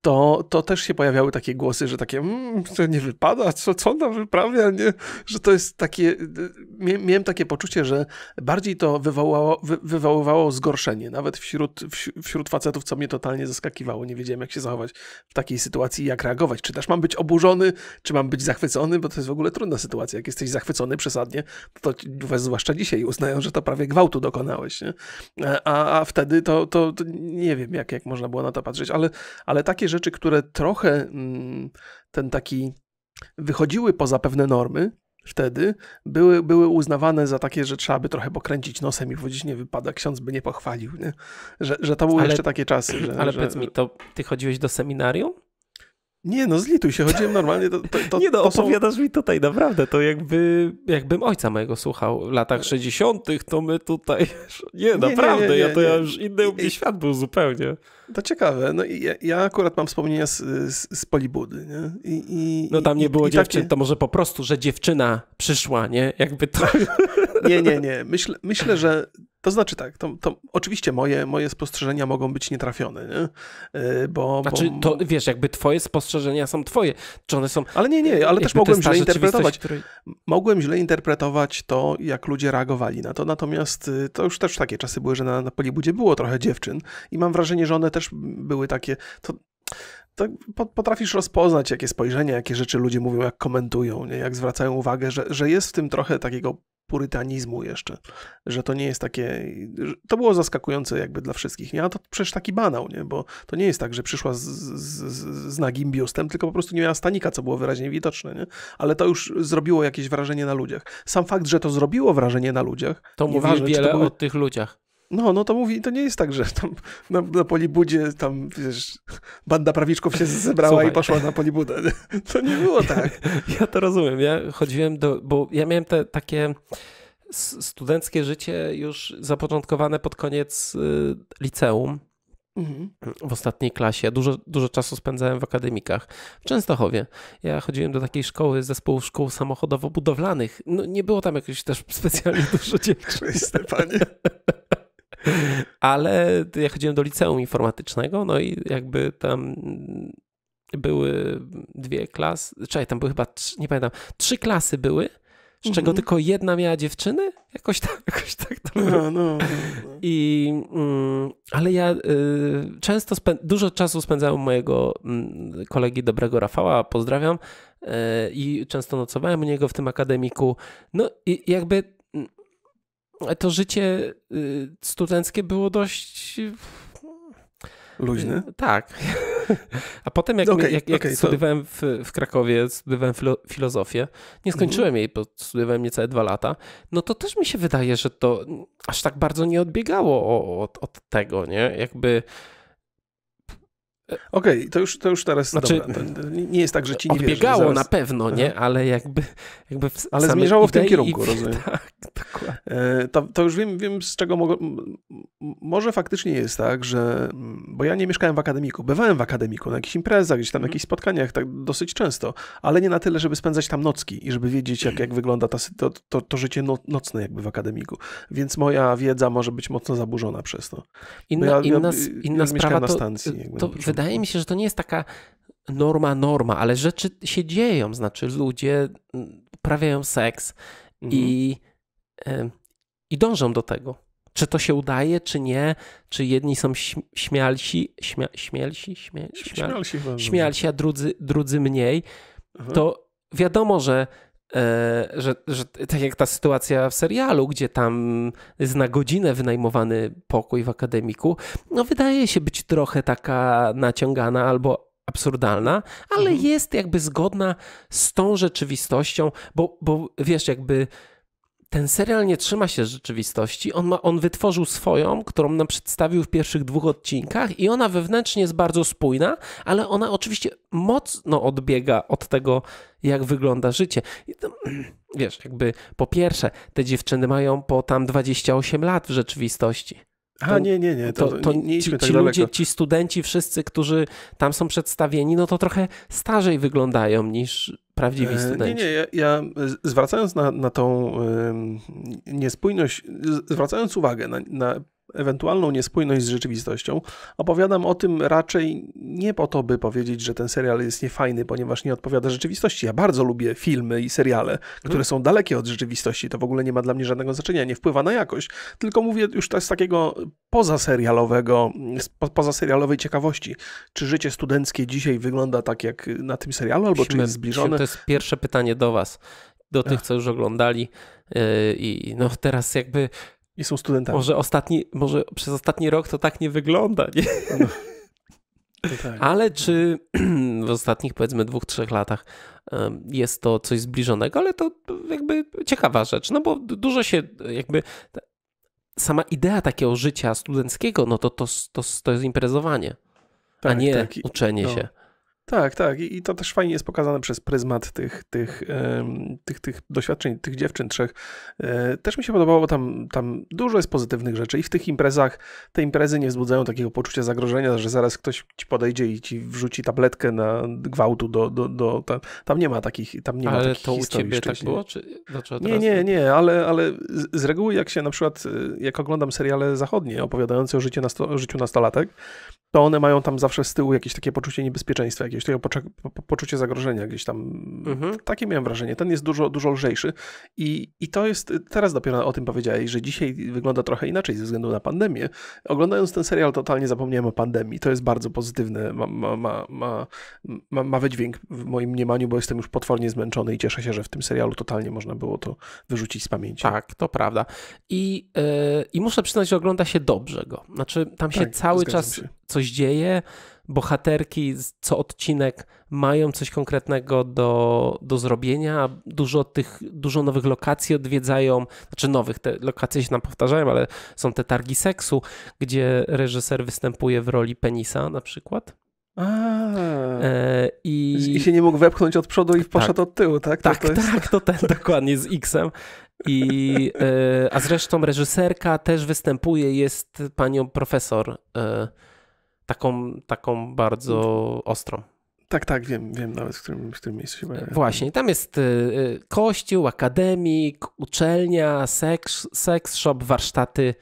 to, to też się pojawiały takie głosy, że takie, mmm, to nie wypada, co, co ona wyprawia, nie? że to jest takie, miałem takie poczucie, że bardziej to wywołało, wy, wywoływało zgorszenie, nawet wśród, wśród facetów, co mnie totalnie zaskakiwało, nie wiedziałem jak się zachować w takiej sytuacji jak reagować, czy też mam być oburzony, czy mam być zachwycony, bo to jest w ogóle trudna sytuacja, jak jesteś zachwycony przesadnie, to, to zwłaszcza dzisiaj uznają, że to prawie gwałtu dokonałeś, nie? E, a, a wtedy to, to, to nie wiem, jak, jak można było na to patrzeć, ale, ale takie, że rzeczy, które trochę mm, ten taki wychodziły poza pewne normy, wtedy były, były uznawane za takie, że trzeba by trochę pokręcić nosem i powiedzieć, nie wypada, ksiądz by nie pochwalił, nie? Że, że to były ale, jeszcze takie czasy. Że, ale że... powiedz mi, to ty chodziłeś do seminarium? Nie, no zlituj się, chodziłem normalnie. To, to, to, nie no, opowiadasz są... mi tutaj naprawdę, to jakby, jakbym ojca mojego słuchał w latach 60., to my tutaj, nie, nie naprawdę, nie, nie, ja to ja już inny u mnie świat był zupełnie. To ciekawe, no i ja, ja akurat mam wspomnienia z, z, z Polibudy, nie? I, i, no tam nie było i dziewczyn, takie... to może po prostu, że dziewczyna przyszła, nie? Jakby to... Nie, nie, nie, myślę, myślę że to znaczy tak, to, to oczywiście moje, moje spostrzeżenia mogą być nietrafione, nie? E, bo... Znaczy, bo... to wiesz, jakby twoje spostrzeżenia są twoje, czy one są... Ale nie, nie, ale też mogłem źle interpretować. Której... Mogłem źle interpretować to, jak ludzie reagowali na to, natomiast y, to już też takie czasy były, że na, na Polibudzie było trochę dziewczyn i mam wrażenie, że one też były takie... To to potrafisz rozpoznać, jakie spojrzenia, jakie rzeczy ludzie mówią, jak komentują, nie? jak zwracają uwagę, że, że jest w tym trochę takiego purytanizmu jeszcze, że to nie jest takie, to było zaskakujące jakby dla wszystkich, nie? A to przecież taki banał, nie? Bo to nie jest tak, że przyszła z, z, z nagim biustem, tylko po prostu nie miała stanika, co było wyraźnie widoczne, nie? Ale to już zrobiło jakieś wrażenie na ludziach. Sam fakt, że to zrobiło wrażenie na ludziach, to mówi wiele to o tych ludziach. No, no to mówi, to nie jest tak, że tam na, na Polibudzie tam, wiesz, banda prawiczków się zebrała Słuchaj. i poszła na Polibudę. To nie było tak. Ja, to rozumiem. Ja chodziłem do, bo ja miałem te takie studenckie życie już zapoczątkowane pod koniec y, liceum. Mhm. W ostatniej klasie. Dużo, dużo czasu spędzałem w akademikach. W Częstochowie. Ja chodziłem do takiej szkoły, zespołu szkół samochodowo-budowlanych. No, nie było tam jakoś też specjalnie dużo dziewczyn. Panie. Ale ja chodziłem do liceum informatycznego, no i jakby tam były dwie klasy, czekaj, tam były chyba, trzy, nie pamiętam, trzy klasy były, z czego mhm. tylko jedna miała dziewczyny? Jakoś tak, jakoś tak to no, było. No, no, no. I, mm, ale ja y, często, dużo czasu spędzałem mojego mm, kolegi dobrego Rafała, pozdrawiam, y, i często nocowałem u niego w tym akademiku. No i jakby E, to życie y, studenckie było dość. Luźne? Y, tak. A potem jak, no okay, jak, jak okay, studiowałem w, w, Krakowie, studiowałem filo filozofię, nie mhm. skończyłem mm. jej, bo studiowałem niecałe dwa lata, no to też mi się wydaje, że to aż tak bardzo nie odbiegało od, od tego, nie? Jakby Okej, okay, to, już, to już teraz znaczy, dobra, nie jest tak, że ci nie biegało wierzę, na pewno, nie? Ale jakby, jakby w Ale zmierzało w tym kierunku, i... rozumiem. Tak, dokładnie. E, to, to już wiem, wiem, z czego mogę... Może faktycznie jest tak, że... Bo ja nie mieszkałem w akademiku. Bywałem w akademiku, na jakichś imprezach, gdzieś tam na mhm. jakichś spotkaniach, tak dosyć często, ale nie na tyle, żeby spędzać tam nocki i żeby wiedzieć, jak, jak wygląda ta, to, to, to życie no, nocne jakby w akademiku. Więc moja wiedza może być mocno zaburzona przez to. Inna, ja, inna, ja, inna ja sprawa na stacji. jakby, to wydaje mi się, że to nie jest taka norma, norma, ale rzeczy się dzieją, znaczy ludzie uprawiają seks mhm. i, i dążą do tego. Czy to się udaje, czy nie? Czy jedni są śmialsi, śmia, śmielsi, śmia, śmial, śmialsi, a drudzy, drudzy mniej? To wiadomo, że E, że, że tak jak ta sytuacja w serialu, gdzie tam jest na godzinę wynajmowany pokój w akademiku, no wydaje się być trochę taka naciągana albo absurdalna, ale mhm. jest jakby zgodna z tą rzeczywistością, bo, bo wiesz, jakby ten serial nie trzyma się rzeczywistości. On, ma, on wytworzył swoją, którą nam przedstawił w pierwszych dwóch odcinkach, i ona wewnętrznie jest bardzo spójna, ale ona oczywiście mocno odbiega od tego, jak wygląda życie. To, wiesz, jakby po pierwsze, te dziewczyny mają po tam 28 lat w rzeczywistości. To, A nie, nie, nie. To, to, to nie, ci, tak ci ludzie, ci studenci, wszyscy, którzy tam są przedstawieni, no to trochę starzej wyglądają niż prawdziwi studenci. Nie, nie, ja, ja zwracając na, na tą y, niespójność, zwracając uwagę na, na ewentualną niespójność z rzeczywistością, opowiadam o tym raczej nie po to, by powiedzieć, że ten serial jest niefajny, ponieważ nie odpowiada rzeczywistości. Ja bardzo lubię filmy i seriale, które hmm. są dalekie od rzeczywistości. To w ogóle nie ma dla mnie żadnego znaczenia, nie wpływa na jakość. Tylko mówię już to z takiego pozaserialowego, po, pozaserialowej ciekawości. Czy życie studenckie dzisiaj wygląda tak jak na tym serialu, albo Myśmy, czy jest zbliżone? To jest pierwsze pytanie do was, do tych, Ach. co już oglądali. Yy, I no teraz jakby i są studentami. Może, ostatni, może przez ostatni rok to tak nie wygląda, nie? No. Tak. Ale czy w ostatnich powiedzmy dwóch, trzech latach jest to coś zbliżonego, ale to jakby ciekawa rzecz, no bo dużo się jakby sama idea takiego życia studenckiego, no to to, to, to jest imprezowanie, tak, a nie tak. uczenie no. się. Tak, tak. I, to też fajnie jest pokazane przez pryzmat tych, tych, tych, tych doświadczeń tych dziewczyn trzech. E, też mi się podobało, bo tam, tam dużo jest pozytywnych rzeczy i w tych imprezach te imprezy nie wzbudzają takiego poczucia zagrożenia, że zaraz ktoś ci podejdzie i ci wrzuci tabletkę na gwałtu do... do, do tam, tam nie ma takich tam nie ma Ale to u ciebie tak było? Czy, znaczy nie, nie, nie, ale, ale z, reguły jak się na przykład, y, jak oglądam seriale zachodnie opowiadające o, życiu, nasto, o życiu nastolatek, to one mają tam zawsze z tyłu jakieś takie poczucie niebezpieczeństwa, jakieś gdzieś tego poczucia zagrożenia gdzieś tam. Mhm. Takie miałem wrażenie. Ten jest dużo, dużo lżejszy i, i to jest, teraz dopiero o tym powiedziałeś, że dzisiaj wygląda trochę inaczej ze względu na pandemię. Oglądając ten serial totalnie zapomniałem o pandemii. To jest bardzo pozytywne, ma, ma, ma, ma, ma, ma wydźwięk w moim mniemaniu, bo jestem już potwornie zmęczony i cieszę się, że w tym serialu totalnie można było to wyrzucić z pamięci. Tak, to prawda. I, yy, i muszę przyznać, że ogląda się dobrze go. Znaczy tam się tak, cały czas się. coś dzieje, bohaterki co odcinek mają coś konkretnego do, do zrobienia, dużo tych, dużo nowych lokacji odwiedzają, znaczy nowych, te lokacje się nam powtarzają, ale są te targi seksu, gdzie reżyser występuje w roli penisa na przykład. E, i... I się nie mógł wepchnąć od przodu i poszedł tak. od tyłu, tak? tak, to, to jest... tak, to ten dokładnie z X-em. I, e, a zresztą reżyserka też występuje, jest panią profesor. E, taką, taką bardzo mm. ostrą. Tak, tak, wiem, wiem nawet, w którym, w którym miejscu się Właśnie, tam jest y, y, kościół, akademik, uczelnia, seks, seks shop, warsztaty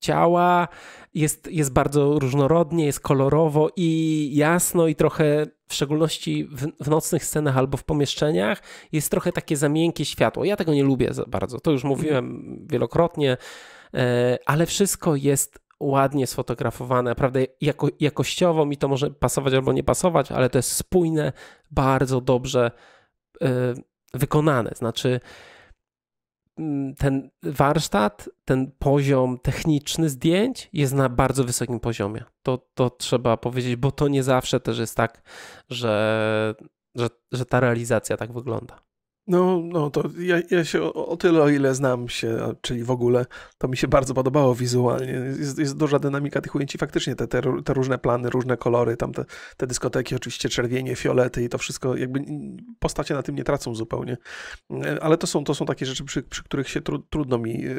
ciała. Jest, jest bardzo różnorodnie, jest kolorowo i jasno i trochę w szczególności w, w nocnych scenach albo w pomieszczeniach jest trochę takie za miękkie światło. Ja tego nie lubię za bardzo, to już mówiłem mhm. wielokrotnie, y, ale wszystko jest ładnie sfotografowane, prawda, jako, jakościowo mi to może pasować albo nie pasować, ale to jest spójne, bardzo dobrze y, wykonane. Znaczy, mm, ten warsztat, ten poziom techniczny zdjęć jest na bardzo wysokim poziomie. To, to trzeba powiedzieć, bo to nie zawsze też jest tak, że, że, że ta realizacja tak wygląda. No, no to ja, ja się o, o, tyle, o ile znam się, czyli w ogóle, to mi się bardzo podobało wizualnie. Jest, jest duża dynamika tych ujęć i faktycznie te, te, te, różne plany, różne kolory, tam te, te dyskoteki, oczywiście czerwienie, fiolety i to wszystko, jakby postacie na tym nie tracą zupełnie. E, ale to są, to są takie rzeczy, przy, przy których się tru, trudno mi e,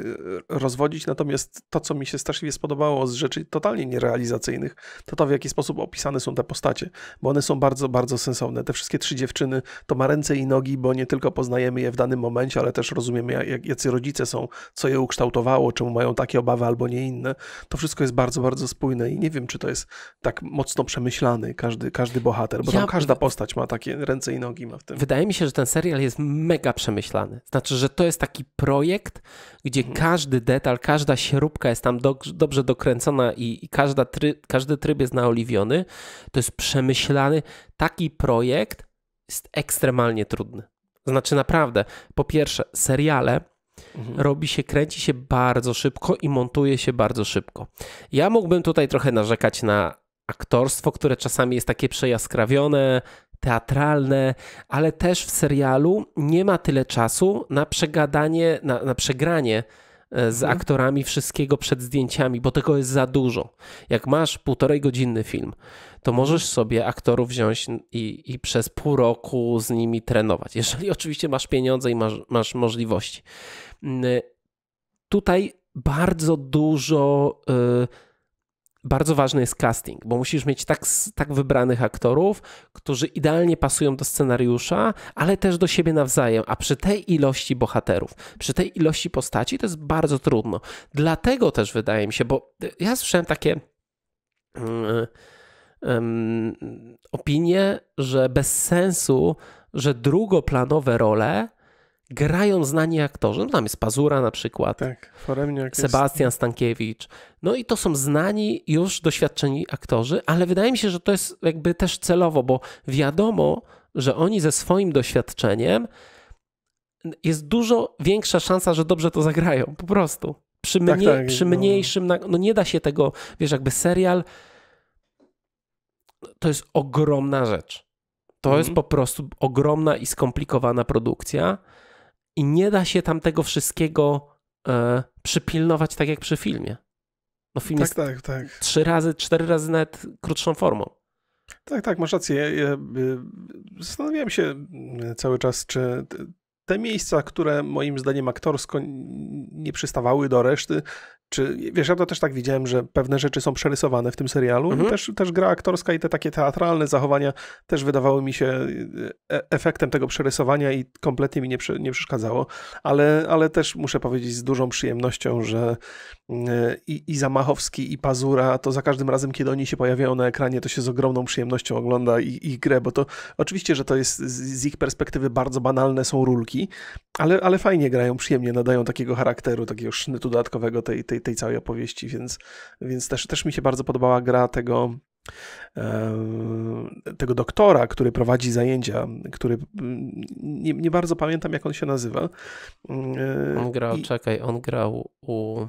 rozwodzić. Natomiast to, co mi się straszliwie spodobało z rzeczy totalnie nierealizacyjnych, to to, w jaki sposób opisane są te postacie, bo one są bardzo, bardzo sensowne. Te wszystkie trzy dziewczyny to ma ręce i nogi, bo nie tylko poznajemy je w danym momencie, ale też rozumiemy, jak, jacy rodzice są, co je ukształtowało, czemu mają takie obawy albo nie inne. To wszystko jest bardzo, bardzo spójne i nie wiem, czy to jest tak mocno przemyślany każdy, każdy bohater, bo ja... tam każda postać ma takie ręce i nogi. Ma w tym. Wydaje mi się, że ten serial jest mega przemyślany. Znaczy, że to jest taki projekt, gdzie mhm. każdy detal, każda śrubka jest tam do, dobrze dokręcona i, i każda tryb, każdy tryb jest naoliwiony. To jest przemyślany. Taki projekt jest ekstremalnie trudny. Znaczy naprawdę, po pierwsze, seriale mhm. robi się, kręci się bardzo szybko i montuje się bardzo szybko. Ja mógłbym tutaj trochę narzekać na aktorstwo, które czasami jest takie przejaskrawione, teatralne, ale też w serialu nie ma tyle czasu na przegadanie, na, na przegranie e, z mhm. aktorami wszystkiego przed zdjęciami, bo tego jest za dużo. Jak masz półtorej godzinny film, to możesz sobie aktorów wziąć i, i przez pół roku z nimi trenować. Jeżeli oczywiście masz pieniądze i masz, masz możliwości. Mm, y, tutaj bardzo dużo. Y, bardzo ważny jest casting, bo musisz mieć tak, tak wybranych aktorów, którzy idealnie pasują do scenariusza, ale też do siebie nawzajem. A przy tej ilości bohaterów, przy tej ilości postaci to jest bardzo trudno. Dlatego też wydaje mi się, bo ja słyszałem takie. Mm, um, opinię, że bez sensu, że drugoplanowe role grają znani aktorzy. No tam jest Pazura na przykład, tak, Sebastian jest... Stankiewicz. No i to są znani, już doświadczeni aktorzy, ale wydaje mi się, że to jest jakby też celowo, bo wiadomo, że oni ze swoim doświadczeniem jest dużo większa szansa, że dobrze to zagrają, po prostu. Przy, tak, tak, przy no. mniejszym, no. no nie da się tego, wiesz, jakby serial to jest ogromna rzecz. To jest mhm. po prostu ogromna i skomplikowana produkcja i nie da się tam tego wszystkiego e, przypilnować tak jak przy filmie. No film tak, jest tak, tak. trzy razy, cztery razy nawet krótszą formą. Tak, tak, masz rację. Ja, ja, e, zastanawiałem się mm, cały czas, czy te miejsca, które moim zdaniem aktorsko nie przystawały do reszty, czy, wiesz, ja to też tak widziałem, że pewne rzeczy są przerysowane w tym serialu mhm. i też, też gra aktorska i te takie teatralne zachowania też wydawały mi się e, e, efektem tego przerysowania i kompletnie mi nie, nie przeszkadzało, ale, ale też muszę powiedzieć z dużą przyjemnością, że e, i, i Zamachowski i Pazura, to za każdym razem, kiedy oni się pojawiają na ekranie, to się z ogromną przyjemnością ogląda ich, ich grę, bo to oczywiście, że to jest z, ich perspektywy bardzo banalne są rulki, ale, ale fajnie grają, przyjemnie nadają takiego charakteru, takiego sznytu dodatkowego tej, tej tej, tej całej opowieści, więc, więc też, też mi się bardzo podobała gra tego tego doktora, który prowadzi zajęcia, który mm, nie, nie bardzo pamiętam, jak on się nazywa. Mm, on e, grał, I... czekaj, on grał u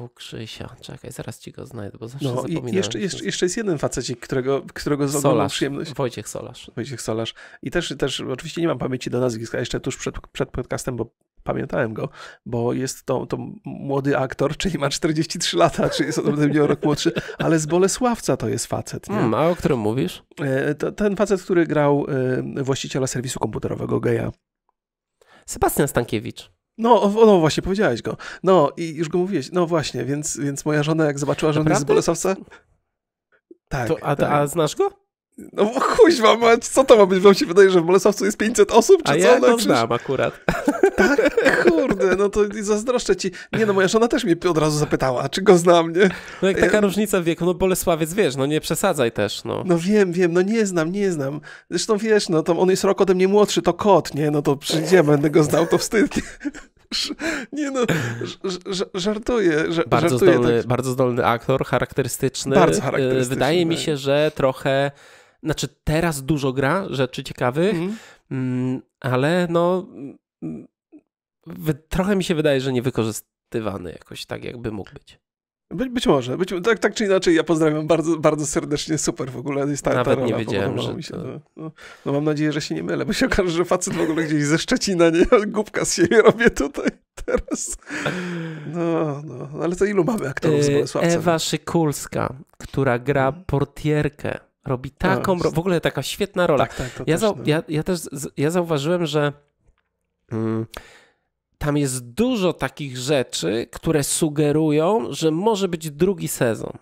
u Krzysia. Czekaj, zaraz ci go znajdę, bo zawsze no, zapominam. Jeszcze, jeszcze, jeszcze jest jeden facecik, którego, którego z przyjemność... Wojciech Solarz. Wojciech Solarz. I też, też oczywiście nie mam pamięci do nazwiska, jeszcze tuż przed, przed podcastem, bo pamiętałem go, bo jest to, to młody aktor, czyli ma 43 lata, czyli jest ode mnie rok młodszy, ale z Bolesławca to jest facet. Nie? Mm, a o którym mówisz? E, to, ten facet, który grał e, właściciela serwisu komputerowego Geja. Sebastian Stankiewicz. No, no właśnie, powiedziałeś go. No i już go mówiłeś. No właśnie, więc, więc moja żona jak zobaczyła, że on jest z Bolesławca... Tak. To, a, tak. a znasz go? No chuj wam, co to ma być? Wam się wydaje, że w Bolesławcu jest 500 osób, czy A co? ja no, to znam akurat. Tak? Kurde, no to zazdroszczę ci. Nie no, moja żona też mnie od razu zapytała, czy go znam, nie? No jak taka ja... różnica w wieku, no Bolesławiec wiesz, no nie przesadzaj też, no. No wiem, wiem, no nie znam, nie znam. Zresztą wiesz, no to on jest rok ode mnie młodszy, to kot, nie? No to przyjdzie, będę go znał, to wstyd. Nie no, żartuję. Bardzo, żartuję zdolny, tak. bardzo zdolny aktor, charakterystyczny. Bardzo charakterystyczny. Y, wydaje tak. mi się, że trochę znaczy teraz dużo gra rzeczy ciekawych, mhm. mm. ale no mm, trochę mi się wydaje, że niewykorzystywany jakoś tak, jakby mógł być. By, być może. Być, tak, tak czy inaczej, ja pozdrawiam bardzo, bardzo serdecznie. Super w ogóle jest ta, Nawet ta rola, nie wiedziałem, że mi się, to... no, no, mam nadzieję, że się nie mylę, bo się okaże, że facet w ogóle gdzieś ze Szczecina, nie? Głupka z siebie robię tutaj teraz. No, no. no ale to ilu mamy aktorów z yy, Bolesławca? Ewa Szykulska, która gra mhm. portierkę Robi taką, w ogóle taka świetna rola. Tak, tak, ja, też, no. ja, ja, też ja zauważyłem, że mm, tam jest dużo takich rzeczy, które sugerują, że może być drugi sezon.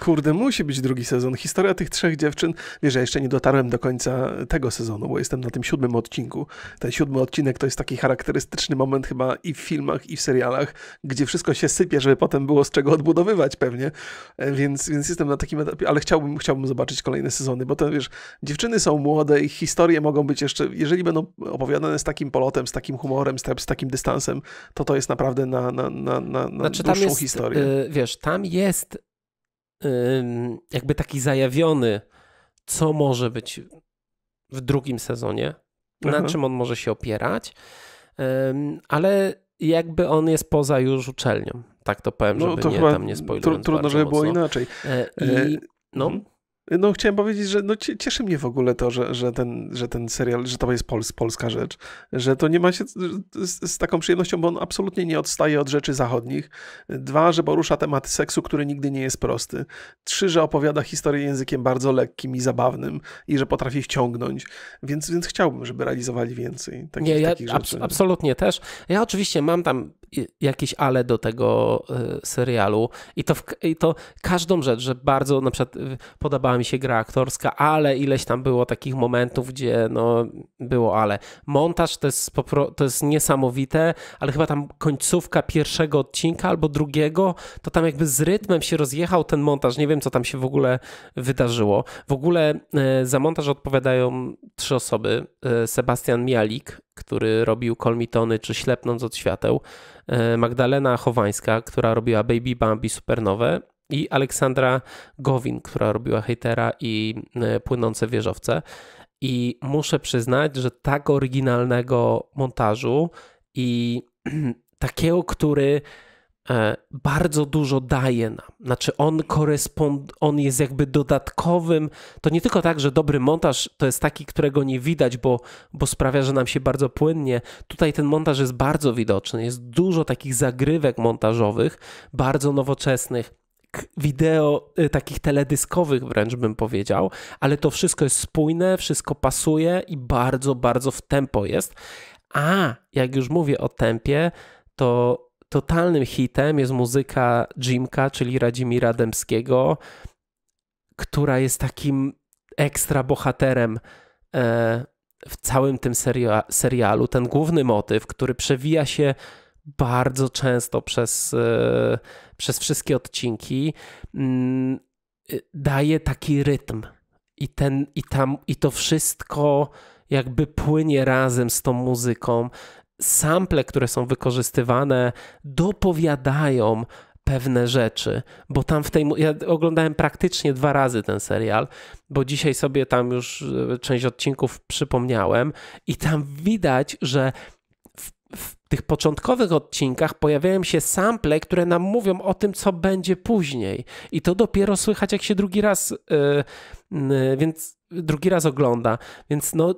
Kurde, musi być drugi sezon. Historia tych trzech dziewczyn. Wiesz, ja jeszcze nie dotarłem do końca tego sezonu, bo jestem na tym siódmym odcinku. Ten siódmy odcinek to jest taki charakterystyczny moment chyba i w filmach, i w serialach, gdzie wszystko się sypie, żeby potem było z czego odbudowywać pewnie. E, więc, więc jestem na takim etapie, ale chciałbym, chciałbym zobaczyć kolejne sezony, bo to wiesz, dziewczyny są młode, ich historie mogą być jeszcze, jeżeli będą opowiadane z takim polotem, z takim humorem, z, takim dystansem, to to jest naprawdę na, na, na, na, na znaczy, dłuższą tam jest, historię. Yy, wiesz, tam jest jakby taki zajawiony, co może być w drugim sezonie, Aha. na mhm. czym on może się opierać, ale jakby on jest poza już uczelnią. Tak to powiem, no, żeby to nie, tam nie Trudno, żeby było inaczej. E, I, e, no. Mhm. No chciałem powiedzieć, że no, cieszy mnie w ogóle to, że, że, ten, że ten serial, że to jest Pols, polska rzecz, że to nie ma się z, z, taką przyjemnością, bo on absolutnie nie odstaje od rzeczy zachodnich. Dwa, że porusza temat seksu, który nigdy nie jest prosty. Trzy, że opowiada historię językiem bardzo lekkim i zabawnym i że potrafi wciągnąć, więc, więc chciałbym, żeby realizowali więcej takich, nie, ja takich Absolutnie też. Ja oczywiście mam tam jakieś ale do tego e, serialu i to, w, i to każdą rzecz, że bardzo na przykład e, podobała mi się gra aktorska, ale ileś tam było takich momentów, gdzie no było ale. Montaż to jest, to jest niesamowite, ale chyba tam końcówka pierwszego odcinka albo drugiego, to tam jakby z rytmem się rozjechał ten montaż. Nie wiem, co tam się w ogóle wydarzyło. W ogóle e, za montaż odpowiadają trzy osoby. E, Sebastian Mialik, który robił Kolmitony czy Ślepnąc od świateł, e, Magdalena Chowańska, która robiła Baby Bambi Supernowę i Aleksandra Gowin, która robiła hejtera i e, płynące wieżowce. I muszę przyznać, że tak oryginalnego montażu i takiego, który e, bardzo dużo daje nam. Znaczy on korespond, on jest jakby dodatkowym, to nie tylko tak, że dobry montaż to jest taki, którego nie widać, bo, bo sprawia, że nam się bardzo płynnie. Tutaj ten montaż jest bardzo widoczny, jest dużo takich zagrywek montażowych, bardzo nowoczesnych, tak wideo, y, takich teledyskowych wręcz bym powiedział, ale to wszystko jest spójne, wszystko pasuje i bardzo, bardzo w tempo jest. A jak już mówię o tempie, to totalnym hitem jest muzyka Jimka, czyli Radzimira Dębskiego, która jest takim ekstra bohaterem e, w całym tym serialu. Ten główny motyw, który przewija się bardzo często przez e, przez wszystkie odcinki, mm, y, daje taki rytm. I, ten, i, tam, I to wszystko jakby płynie razem z tą muzyką. Sample, które są wykorzystywane, dopowiadają pewne rzeczy, bo tam w tej. Ja oglądałem praktycznie dwa razy ten serial, bo dzisiaj sobie tam już y, część odcinków przypomniałem, i tam widać, że tych początkowych odcinkach pojawiają się sample, które nam mówią o tym, co będzie później. I to dopiero słychać, jak się drugi raz, yy, yy, więc drugi raz ogląda. Więc no,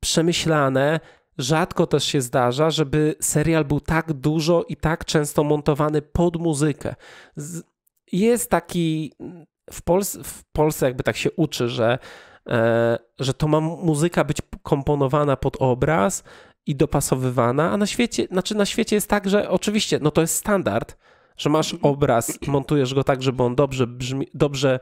przemyślane. Rzadko też się zdarza, żeby serial był tak dużo i tak często montowany pod muzykę. Z, jest taki. W, Pols w Polsce jakby tak się uczy, że, yy, że to ma muzyka być komponowana pod obraz, i dopasowywana, a na świecie, znaczy na świecie jest tak, że oczywiście, no to jest standard, że masz mhm. obraz, montujesz go tak, żeby on dobrze brzmi, dobrze,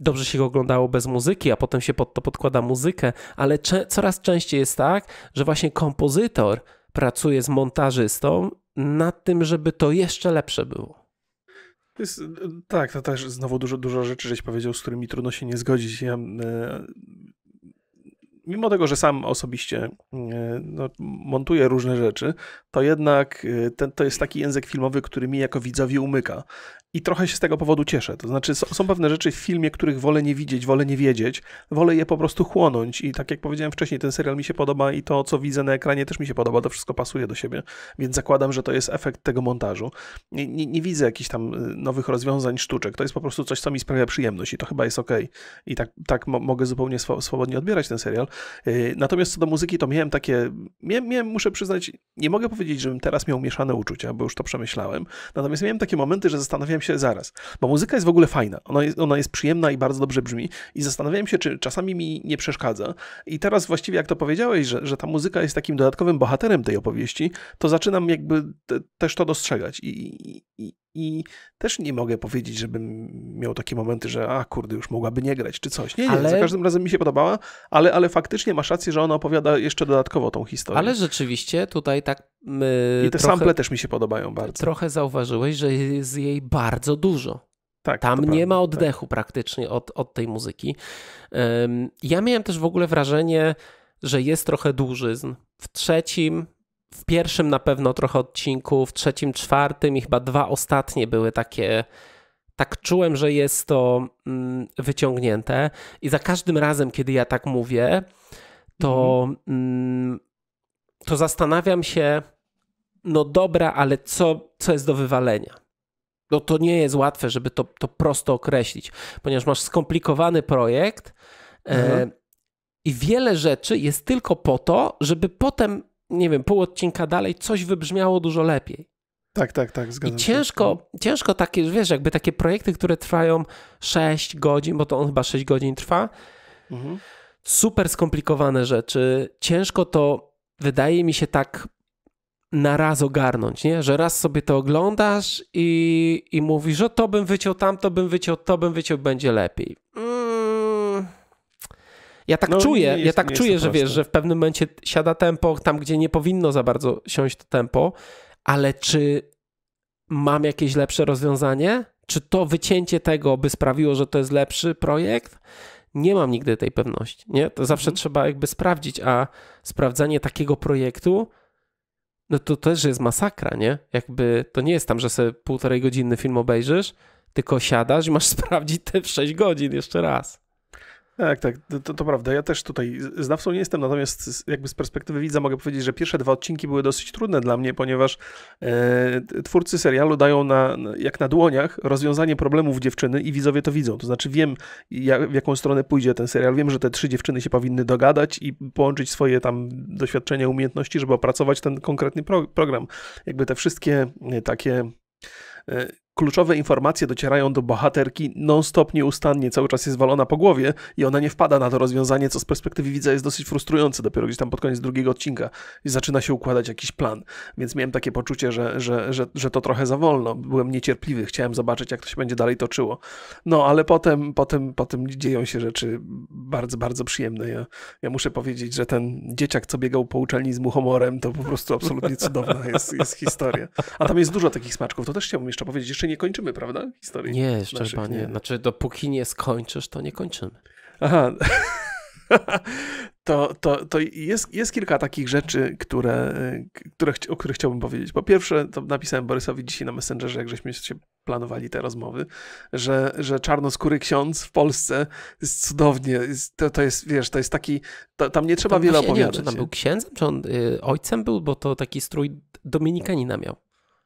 dobrze się go oglądało bez muzyki, a potem się pod to podkłada muzykę, ale cze, coraz częściej jest tak, że właśnie kompozytor pracuje z montażystą nad tym, żeby to jeszcze lepsze było. Jest, tak, to też znowu dużo, dużo rzeczy, żeś powiedział, z którymi trudno się nie zgodzić. Ja e, mimo tego, że sam osobiście mm, e, no, montuję różne rzeczy, to jednak e, ten, to jest taki język filmowy, który mi jako widzowi umyka. I trochę się z tego powodu cieszę. To znaczy, są, pewne rzeczy w filmie, których wolę nie widzieć, wolę nie wiedzieć, wolę je po prostu chłonąć. I tak jak powiedziałem wcześniej, ten serial mi się podoba i to, co widzę na ekranie, też mi się podoba. To wszystko pasuje do siebie, więc zakładam, że to jest efekt tego montażu. Nie, nie, nie widzę jakichś tam y, nowych rozwiązań, sztuczek. To jest po prostu coś, co mi sprawia przyjemność i to chyba jest ok. I tak, tak mo mogę zupełnie sw swobodnie odbierać ten serial. Y, natomiast co do muzyki, to miałem takie. Miałem, miałem, muszę przyznać, nie mogę powiedzieć, żebym teraz miał mieszane uczucia, bo już to przemyślałem. Natomiast miałem takie momenty, że zastanawiałem zastanawiam się zaraz, bo muzyka jest w ogóle fajna, ona jest, ona jest przyjemna i bardzo dobrze brzmi i zastanawiałem się, czy czasami mi nie przeszkadza i teraz właściwie jak to powiedziałeś, że, że ta muzyka jest takim dodatkowym bohaterem tej opowieści, to zaczynam jakby te, też to dostrzegać I, i, i też nie mogę powiedzieć, żebym miał takie momenty, że a kurde, już mogłaby nie grać, czy coś. Nie, nie, ale... za każdym razem mi się podobała, ale, ale faktycznie masz rację, że ona opowiada jeszcze dodatkowo tą historię. Ale rzeczywiście tutaj tak... I te trochę, sample też mi się podobają bardzo. Trochę zauważyłeś, że jest jej bardzo dużo. Tak, Tam nie prawda, ma tak. oddechu tak. praktycznie od, od tej muzyki. Um, ja miałem też w ogóle wrażenie, że jest trochę dużyzn. W trzecim w pierwszym na pewno trochę odcinku, w trzecim, czwartym i chyba dwa ostatnie były takie. Tak czułem, że jest to mm, wyciągnięte, i za każdym razem, kiedy ja tak mówię, to, mm. Mm, to zastanawiam się, no dobra, ale co, co jest do wywalenia? no to nie jest łatwe, żeby to, to prosto określić, ponieważ masz skomplikowany projekt e, mhm. e, i wiele rzeczy jest tylko po to, żeby potem nie wiem, pół odcinka dalej coś wybrzmiało dużo lepiej. Tak, tak, tak, zgadzam I ciężko, się. No. ciężko takie, wiesz, jakby takie projekty, które trwają 6 godzin, bo to on chyba 6 godzin trwa, mhm. super skomplikowane rzeczy, ciężko to, wydaje mi się, tak na raz ogarnąć, nie? Że raz sobie to oglądasz i, i mówisz, że to bym wyciął, tamto bym wyciął, to bym wyciął, będzie lepiej. Mm ja tak no, czuję, jest, ja tak czuję, że wiesz, że w pewnym momencie siada tempo tam, gdzie nie powinno za bardzo siąść to tempo, ale czy mam jakieś lepsze rozwiązanie? Czy to wycięcie tego by sprawiło, że to jest lepszy projekt? Nie mam nigdy tej pewności, nie? To zawsze mhm. trzeba jakby sprawdzić, a sprawdzanie takiego projektu no to też jest masakra, nie? Jakby to nie jest tam, że sobie półtorej godziny film obejrzysz, tylko siadasz i masz sprawdzić te 6 godzin jeszcze raz. Tak, tak, to, to, prawda. Ja też tutaj znawcą nie jestem, natomiast jakby z perspektywy widza mogę powiedzieć, że pierwsze dwa odcinki były dosyć trudne dla mnie, ponieważ e, twórcy serialu dają na, jak na dłoniach rozwiązanie problemów dziewczyny i widzowie to widzą. To znaczy wiem, jak, w jaką stronę pójdzie ten serial. Wiem, że te trzy dziewczyny się powinny dogadać i połączyć swoje tam doświadczenia, umiejętności, żeby opracować ten konkretny pro, program. Jakby te wszystkie e, takie e, Kluczowe informacje docierają do bohaterki non-stop nieustannie, cały czas jest walona po głowie i ona nie wpada na to rozwiązanie, co z perspektywy widza jest dosyć frustrujące. Dopiero gdzieś tam pod koniec drugiego odcinka zaczyna się układać jakiś plan, więc miałem takie poczucie, że, że, że, że to trochę za wolno. Byłem niecierpliwy, chciałem zobaczyć, jak to się będzie dalej toczyło. No, ale potem, potem, potem dzieją się rzeczy bardzo, bardzo przyjemne. Ja, ja muszę powiedzieć, że ten dzieciak, co biegał po uczelni z muchomorem, to po prostu absolutnie cudowna jest, jest historia. A tam jest dużo takich smaczków, to też chciałbym jeszcze powiedzieć. Jeszcze jeszcze nie kończymy, prawda? Historii. Nie, szczerze naszych, panie. Nie. Znaczy, dopóki nie skończysz, to nie kończymy. Aha. to, to, to jest, jest kilka takich rzeczy, które, które, o których chciałbym powiedzieć. Po pierwsze, to napisałem Borysowi dzisiaj na Messengerze, jak żeśmy się planowali te rozmowy, że, że czarnoskóry ksiądz w Polsce jest cudownie, to, to jest, wiesz, to jest taki, to, tam nie trzeba tam wiele opowiadać. Nie wiem, czy tam był księdzem, czy on y, ojcem był, bo to taki strój dominikanina miał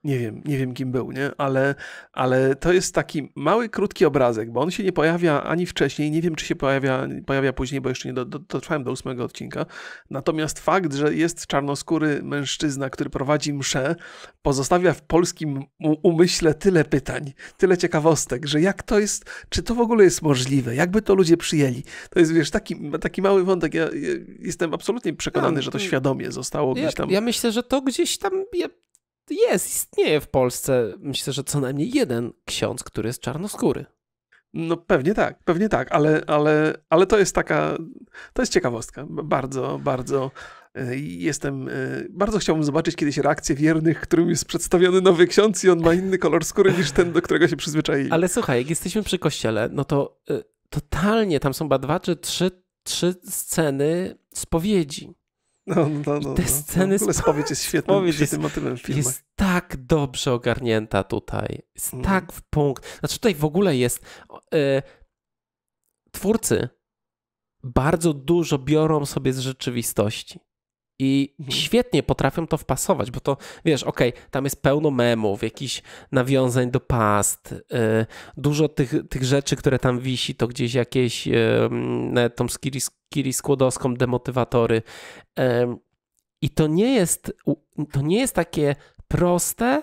nie wiem, nie wiem kim był, nie? Ale, ale to jest taki mały, krótki obrazek, bo on się nie pojawia ani wcześniej, nie wiem czy się pojawia, pojawia później, bo jeszcze nie dotrwałem do ósmego odcinka. Natomiast fakt, że jest czarnoskóry mężczyzna, który prowadzi mszę, pozostawia w polskim umyśle tyle pytań, tyle ciekawostek, że jak to jest, czy to w ogóle jest możliwe, jakby to ludzie przyjęli. To jest, wiesz, taki, taki mały wątek. Ja, ja jestem absolutnie przekonany, no, że to mm. świadomie zostało ja, gdzieś tam. Ja myślę, że to gdzieś tam jest, istnieje w Polsce, myślę, że co najmniej jeden ksiądz, który jest czarnoskóry. No pewnie tak, pewnie tak, ale, ale, ale to jest taka, to jest ciekawostka. Bardzo, bardzo e, jestem, e, bardzo chciałbym zobaczyć kiedyś reakcję wiernych, którym jest przedstawiony nowy ksiądz i on ma inny kolor skóry niż ten, do którego się przyzwyczaili. Ale słuchaj, jak jesteśmy przy kościele, no to e, totalnie tam są ba dwa czy trzy, trzy sceny spowiedzi. No, no, no, no, te no, sceny no. spowiedź jest świetnym, spowiedź jest, motywem w filmach. Jest tak dobrze ogarnięta tutaj. Jest mm. tak w punkt. Znaczy tutaj w ogóle jest y, twórcy bardzo dużo biorą sobie z rzeczywistości. I mhm. świetnie potrafią to wpasować, bo to wiesz, okej, okay, tam jest pełno memów, jakichś nawiązań do past, yy, dużo tych, tych rzeczy, które tam wisi, to gdzieś jakieś yy, tą skiri, Skłodowską demotywatory. Yy, I to nie jest, to nie jest takie proste,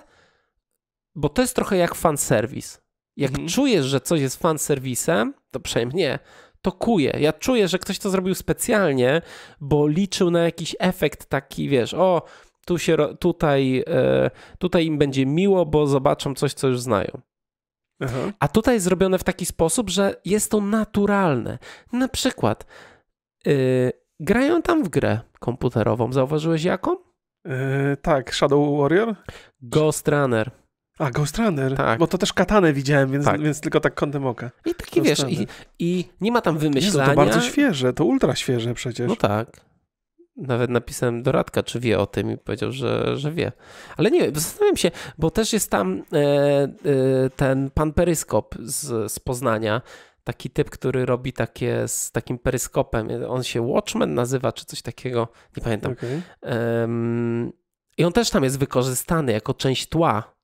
bo to jest trochę jak fanserwis. Jak mhm. czujesz, że coś jest fanserwisem, to przynajmniej nie, to kuje. Ja czuję, że ktoś to zrobił specjalnie, bo liczył na jakiś efekt taki, wiesz, o, tu się, tutaj, e, tutaj im będzie miło, bo zobaczą coś, co już znają. Aha. A tutaj jest zrobione w taki sposób, że jest to naturalne. Na przykład yy, grają tam w grę komputerową. Zauważyłeś jaką? Yy, tak, Shadow Warrior? Ghost Runner. A, Ghost Runner. Tak. Bo to też katanę widziałem, więc, tak. więc tylko tak kątem oka. I taki wiesz, i, i, nie ma tam wymyślania. Jezu, to bardzo świeże, to ultra świeże przecież. No tak. Nawet napisałem do Radka, czy wie o tym i powiedział, że, że wie. Ale nie, zastanawiam się, bo też jest tam e, e, ten pan Peryskop z, z Poznania, taki typ, który robi takie z takim peryskopem. On się Watchman nazywa, czy coś takiego, nie pamiętam. Okay. I on też tam jest wykorzystany jako część tła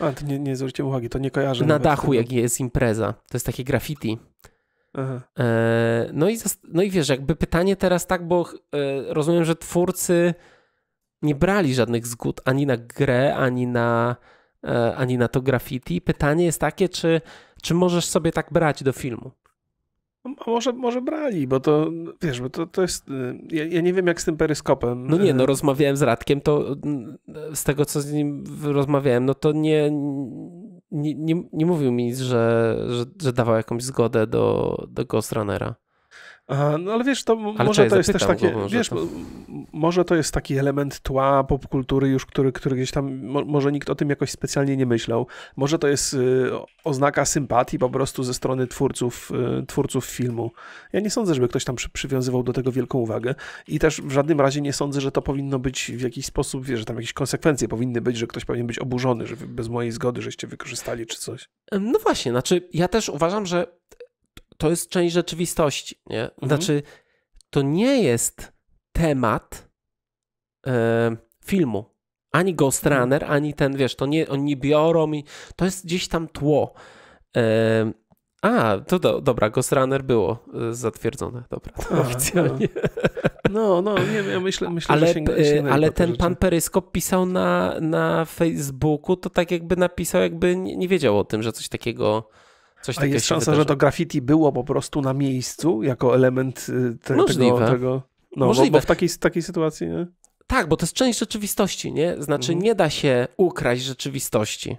a, ty nie, nie zwróciłem uwagi, to nie kojarzę. Na dachu, tego. jak jest impreza. To jest takie graffiti. Aha. E, no, i, no i wiesz, jakby pytanie teraz tak, bo e, rozumiem, że twórcy nie brali żadnych zgód ani na grę, ani na, e, ani na to graffiti. Pytanie jest takie, czy, czy możesz sobie tak brać do filmu? No, a może, może brali, bo to, wiesz, bo to, to jest, y, ja, ja, nie wiem jak z tym peryskopem. No nie, no y. rozmawiałem z Radkiem, to z tego co z nim rozmawiałem, no to nie, nie, nie, nie mówił mi nic, że, że, że dawał jakąś zgodę do, do Ghost Runnera. No ale wiesz, to ale może to jest też takie, może wiesz, to... może to jest taki element tła popkultury już, który, który gdzieś tam, może nikt o tym jakoś specjalnie nie myślał. Może to jest y, oznaka sympatii po prostu ze strony twórców, y, twórców filmu. Ja nie sądzę, żeby ktoś tam przy, przywiązywał do tego wielką uwagę i też w żadnym razie nie sądzę, że to powinno być w jakiś sposób, wiesz, że tam jakieś konsekwencje powinny być, że ktoś powinien być oburzony, że bez mojej zgody, żeście wykorzystali czy coś. No właśnie, znaczy ja też uważam, że to jest część rzeczywistości, nie? Mhm. Znaczy, to nie jest temat e, filmu. Ani Ghost mhm. Runner, ani ten, wiesz, to nie, oni biorą i to jest gdzieś tam tło. Yy, a, to do, dobra, Ghost Runner było e, zatwierdzone, dobra, to a, oficjalnie. No. no, no nie nie ja myślę, myślę ale, że sięgnę, Ale ten rzeczy. pan Peryskop pisał na, na Facebooku, to tak jakby napisał, jakby nie, nie wiedział o tym, że coś takiego Coś Jest szansa, że to graffiti było po prostu na miejscu jako element y, te, tego. tego no, Możliwe. Bo, bo w takiej, takiej sytuacji. Nie? Tak, bo to jest część rzeczywistości, nie? Znaczy, mhm. nie da się ukraść rzeczywistości.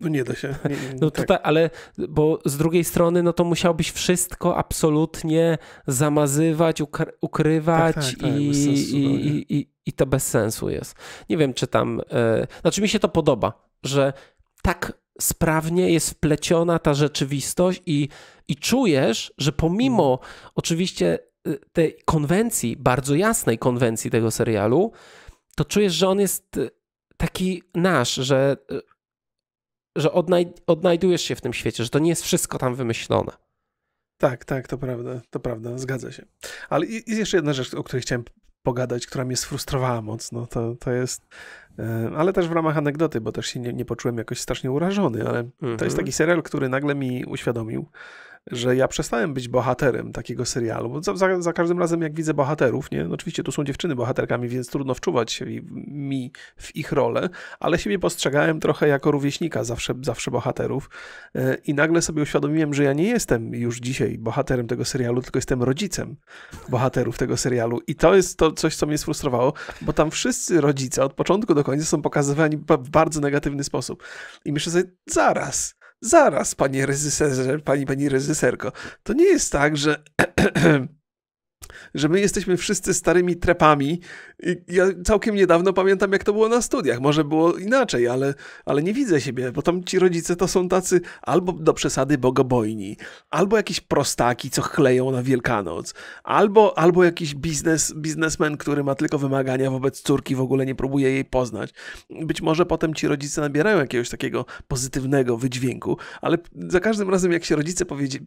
No nie da się. Nie, nie, no tak. tutaj, ale bo z drugiej strony, no to musiałbyś wszystko absolutnie zamazywać, ukry ukrywać tak, tak, tak i, i, i, i, i, to bez sensu jest. Nie wiem, czy tam. E, znaczy mi się to podoba, że tak sprawnie jest wpleciona ta rzeczywistość i, i czujesz, że pomimo mm. oczywiście y, tej konwencji, bardzo jasnej konwencji tego serialu, to czujesz, że on jest y, taki nasz, że, y, że odnaj odnajdujesz się w tym świecie, że to nie jest wszystko tam wymyślone. Tak, tak, to prawda, to prawda, zgadza się. Ale jest jeszcze jedna rzecz, o której chciałem pogadać, która mnie sfrustrowała mocno. To, to jest. E, ale też w ramach anegdoty, bo też się nie, nie poczułem jakoś strasznie urażony, ale to jest mhm. taki serial, który nagle mi uświadomił, że ja przestałem być bohaterem takiego serialu, bo za, za, każdym razem jak widzę bohaterów, nie, no oczywiście tu są dziewczyny bohaterkami, więc trudno wczuwać się mi w ich rolę, ale siebie postrzegałem trochę jako rówieśnika zawsze, zawsze bohaterów e, i nagle sobie uświadomiłem, że ja nie jestem już dzisiaj bohaterem tego serialu, tylko jestem rodzicem bohaterów tego serialu i to jest to coś, co mnie sfrustrowało, bo tam wszyscy rodzice od początku do końca są pokazywani w bardzo negatywny sposób i myślę sobie, zaraz, Zaraz, panie reżyserze, pani, pani reżyserko, to nie jest tak, że że my jesteśmy wszyscy starymi trepami. I ja całkiem niedawno pamiętam, jak to było na studiach. Może było inaczej, ale, ale nie widzę siebie, bo tam ci rodzice to są tacy albo do przesady bogobojni, albo jakieś prostaki, co chleją na Wielkanoc, albo, albo jakiś biznes, biznesmen, który ma tylko wymagania wobec córki, w ogóle nie próbuje jej poznać. Być może potem ci rodzice nabierają jakiegoś takiego pozytywnego wydźwięku, ale za każdym razem, jak się rodzice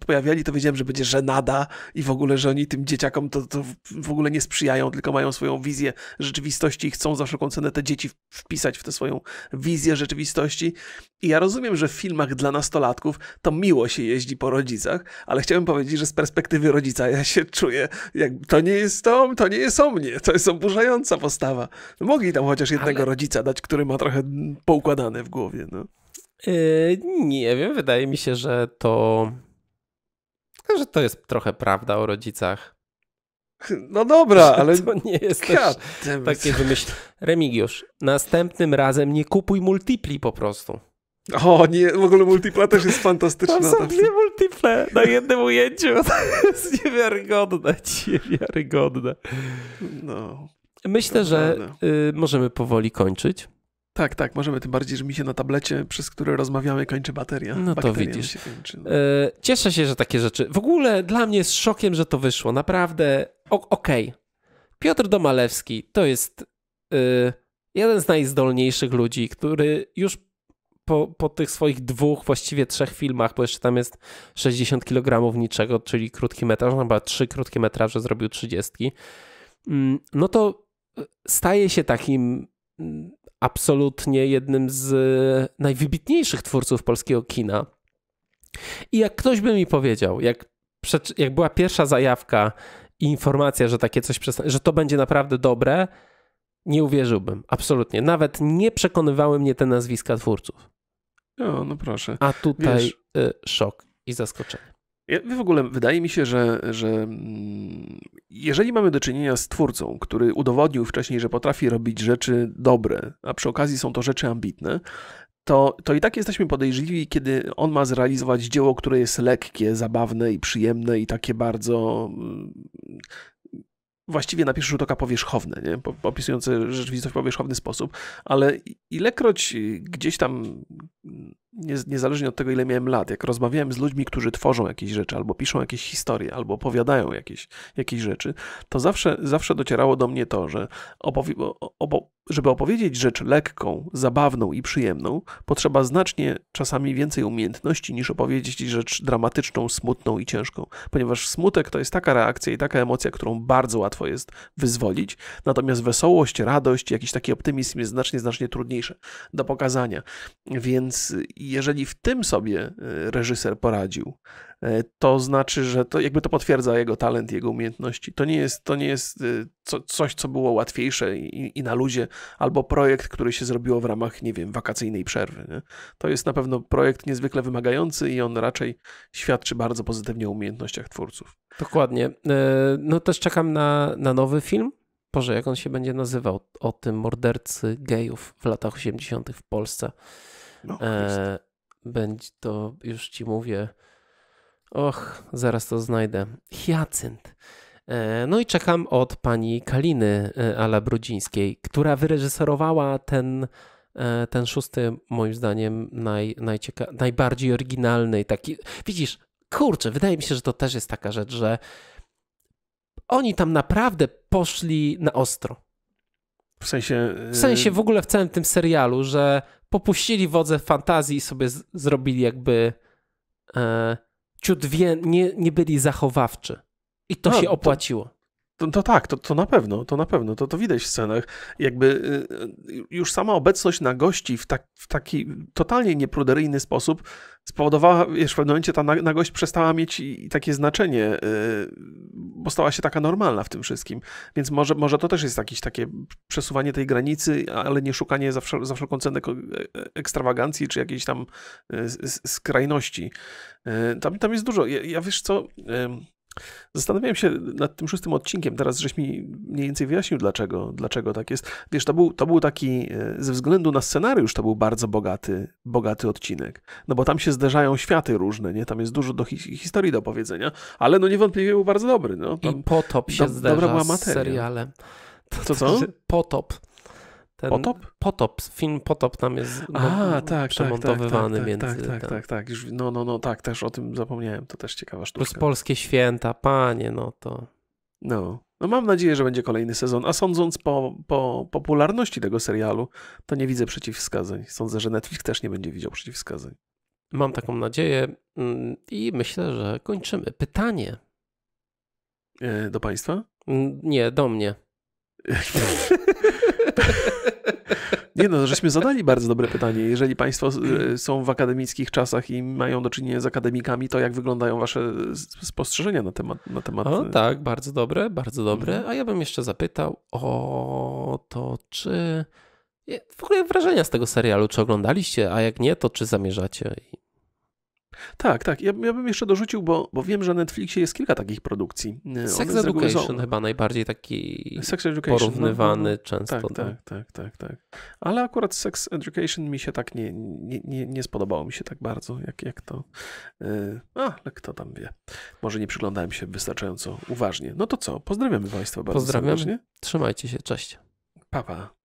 pojawiali, to wiedziałem, że będzie żenada i w ogóle, że oni tym dzieciakom to, to, w ogóle nie sprzyjają, tylko mają swoją wizję rzeczywistości i chcą za wszelką cenę te dzieci wpisać w tę swoją wizję rzeczywistości. I ja rozumiem, że w filmach dla nastolatków to miło się jeździ po rodzicach, ale chciałbym powiedzieć, że z perspektywy rodzica ja się czuję, jak to nie jest to, to nie jest o mnie, to jest oburzająca postawa. No mogli tam chociaż jednego ale... rodzica dać, który ma trochę poukładane w głowie. No. Yy, nie wiem, wydaje mi się, że to że to jest trochę prawda o rodzicach. No dobra, ale to nie jest takie wymyśl. Remigiusz, następnym razem nie kupuj multipli po prostu. O nie, w ogóle multipla też jest fantastyczna. Tam są dwie multiple na jednym ujęciu. To jest niewiarygodne, niewiarygodne. No. Myślę, że no. y, możemy powoli kończyć. Tak, tak, możemy, tym bardziej, że mi się na tablecie, przez który rozmawiamy, kończy bateria. No to widzisz. Się kończy, no. E, cieszę się, że takie rzeczy. W ogóle dla mnie jest szokiem, że to wyszło. Naprawdę, okej. Okay. Piotr Domalewski to jest e, jeden z najzdolniejszych ludzi, który już po, po tych swoich dwóch, właściwie trzech filmach, bo jeszcze tam jest 60 kg niczego, czyli krótki metraż, no chyba trzy krótkie metraże zrobił 30, mm, no to e, staje się takim mm, absolutnie jednym z e, najwybitniejszych twórców polskiego kina. I jak ktoś by mi powiedział, jak, jak była pierwsza zajawka i informacja, że takie coś, że to będzie naprawdę dobre, nie uwierzyłbym, absolutnie. Nawet nie przekonywały mnie te nazwiska twórców. O, no, no proszę. A tutaj Wiesz, e, szok i zaskoczenie. W ogóle wydaje mi się, że, że mm, jeżeli mamy do czynienia z twórcą, który udowodnił wcześniej, że potrafi robić rzeczy dobre, a przy okazji są to rzeczy ambitne, to, to i tak jesteśmy podejrzliwi, kiedy on ma zrealizować dzieło, które jest lekkie, zabawne i przyjemne i takie bardzo mm, właściwie na pierwszy rzut oka powierzchowne, nie? opisujące rzeczywistość w powierzchowny sposób, ale ilekroć gdzieś tam niezależnie od tego, ile miałem lat, jak rozmawiałem z ludźmi, którzy tworzą jakieś rzeczy, albo piszą jakieś historie, albo opowiadają jakieś, jakieś rzeczy, to zawsze, zawsze docierało do mnie to, że opowi opo żeby opowiedzieć rzecz lekką, zabawną i przyjemną, potrzeba znacznie czasami więcej umiejętności niż opowiedzieć rzecz dramatyczną, smutną i ciężką, ponieważ smutek to jest taka reakcja i taka emocja, którą bardzo łatwo jest wyzwolić, natomiast wesołość, radość, jakiś taki optymizm jest znacznie, znacznie trudniejsze do pokazania. Więc i jeżeli w tym sobie e, reżyser poradził, e, to znaczy, że to jakby to potwierdza jego talent, jego umiejętności. To nie jest, to nie jest e, co, coś, co było łatwiejsze i, i, na luzie, albo projekt, który się zrobiło w ramach, nie wiem, wakacyjnej przerwy. Nie? To jest na pewno projekt niezwykle wymagający i on raczej świadczy bardzo pozytywnie o umiejętnościach twórców. Dokładnie. No też czekam na, na nowy film. Boże, jak on się będzie nazywał? O tym mordercy gejów w latach 80. w Polsce. No, e, będzie to, już ci mówię. Och, zaraz to znajdę. Hiacynt. E, no i czekam od pani Kaliny e, Ala Brudzińskiej, która wyreżyserowała ten, e, ten szósty, moim zdaniem, naj, najcieka- najbardziej oryginalny taki. Widzisz, kurczę, wydaje mi się, że to też jest taka rzecz, że oni tam naprawdę poszli na ostro. W sensie. W sensie y, w ogóle w całym tym serialu, że popuścili wodze fantazji i sobie z, zrobili jakby e, ciut wie, nie, nie byli zachowawczy. I to no, się opłaciło. To, no to, tak, to, to na pewno, to na pewno, to, to widać w scenach. Jakby y, y, już sama obecność na gości w, tak, w taki totalnie niepruderyjny sposób spowodowała, wiesz, w pewnym momencie ta nagość przestała mieć i, i takie znaczenie, yy, bo stała się taka normalna w tym wszystkim. Więc może, może to też jest jakieś takie przesuwanie tej granicy, ale nie szukanie za, wszel za wszelką cenę e, ekstrawagancji czy jakiejś tam yy, skrajności. Yy, tam, tam jest dużo. Ja, ja wiesz co... Yy, Zastanawiałem się nad tym szóstym odcinkiem, teraz żeś mi mniej więcej wyjaśnił, dlaczego, dlaczego tak jest. Wiesz, to był, to był taki, e, ze względu na scenariusz, to był bardzo bogaty, bogaty odcinek. No bo tam się zderzają światy różne, nie? Tam jest dużo do hi historii do powiedzenia. ale no niewątpliwie był bardzo dobry. No. Tam I potop się do, zderza była materia. z serialem. To, to co? Znaczy, potop ten potop? Potop, film Potop tam jest no, A, tak, tak przemontowywany tak, tak, tak, między... Tak, tak, e, tak, tak, Już, no, no, no, tak, też o tym zapomniałem, to też ciekawa sztuka. Plus polskie święta, panie, no to... No, no mam nadzieję, że będzie kolejny sezon, a sądząc po, po popularności tego serialu, to nie widzę przeciwwskazań. Sądzę, że Netflix też nie będzie widział przeciwwskazań. Mam taką nadzieję mm, i myślę, że kończymy. Pytanie. E, do państwa? Nie, do mnie. Nie no, żeśmy zadali bardzo dobre pytanie. Jeżeli Państwo e, są w akademickich czasach i mają do czynienia z akademikami, to jak wyglądają Wasze spostrzeżenia na temat. Na temat... O, e, tak, bardzo dobre, bardzo mhm. dobre. A ja bym jeszcze zapytał o to, czy. W ogóle wrażenia z tego serialu, czy oglądaliście, a jak nie, to czy zamierzacie? Tak, tak. Ja, ja bym jeszcze dorzucił, bo, bo wiem, że na Netflixie jest kilka takich produkcji. Sex Education chyba najbardziej taki porównywany no, no, często. Tak, tak, tak, tak, tak. Ale akurat Sex Education mi się tak nie, nie, nie, nie spodobało mi się tak bardzo, jak, jak to. A, ale kto tam wie. Może nie przyglądałem się wystarczająco uważnie. No to co? Pozdrawiamy Państwa bardzo Pozdrawiam. serdecznie. Trzymajcie się. Cześć. Papa. Pa.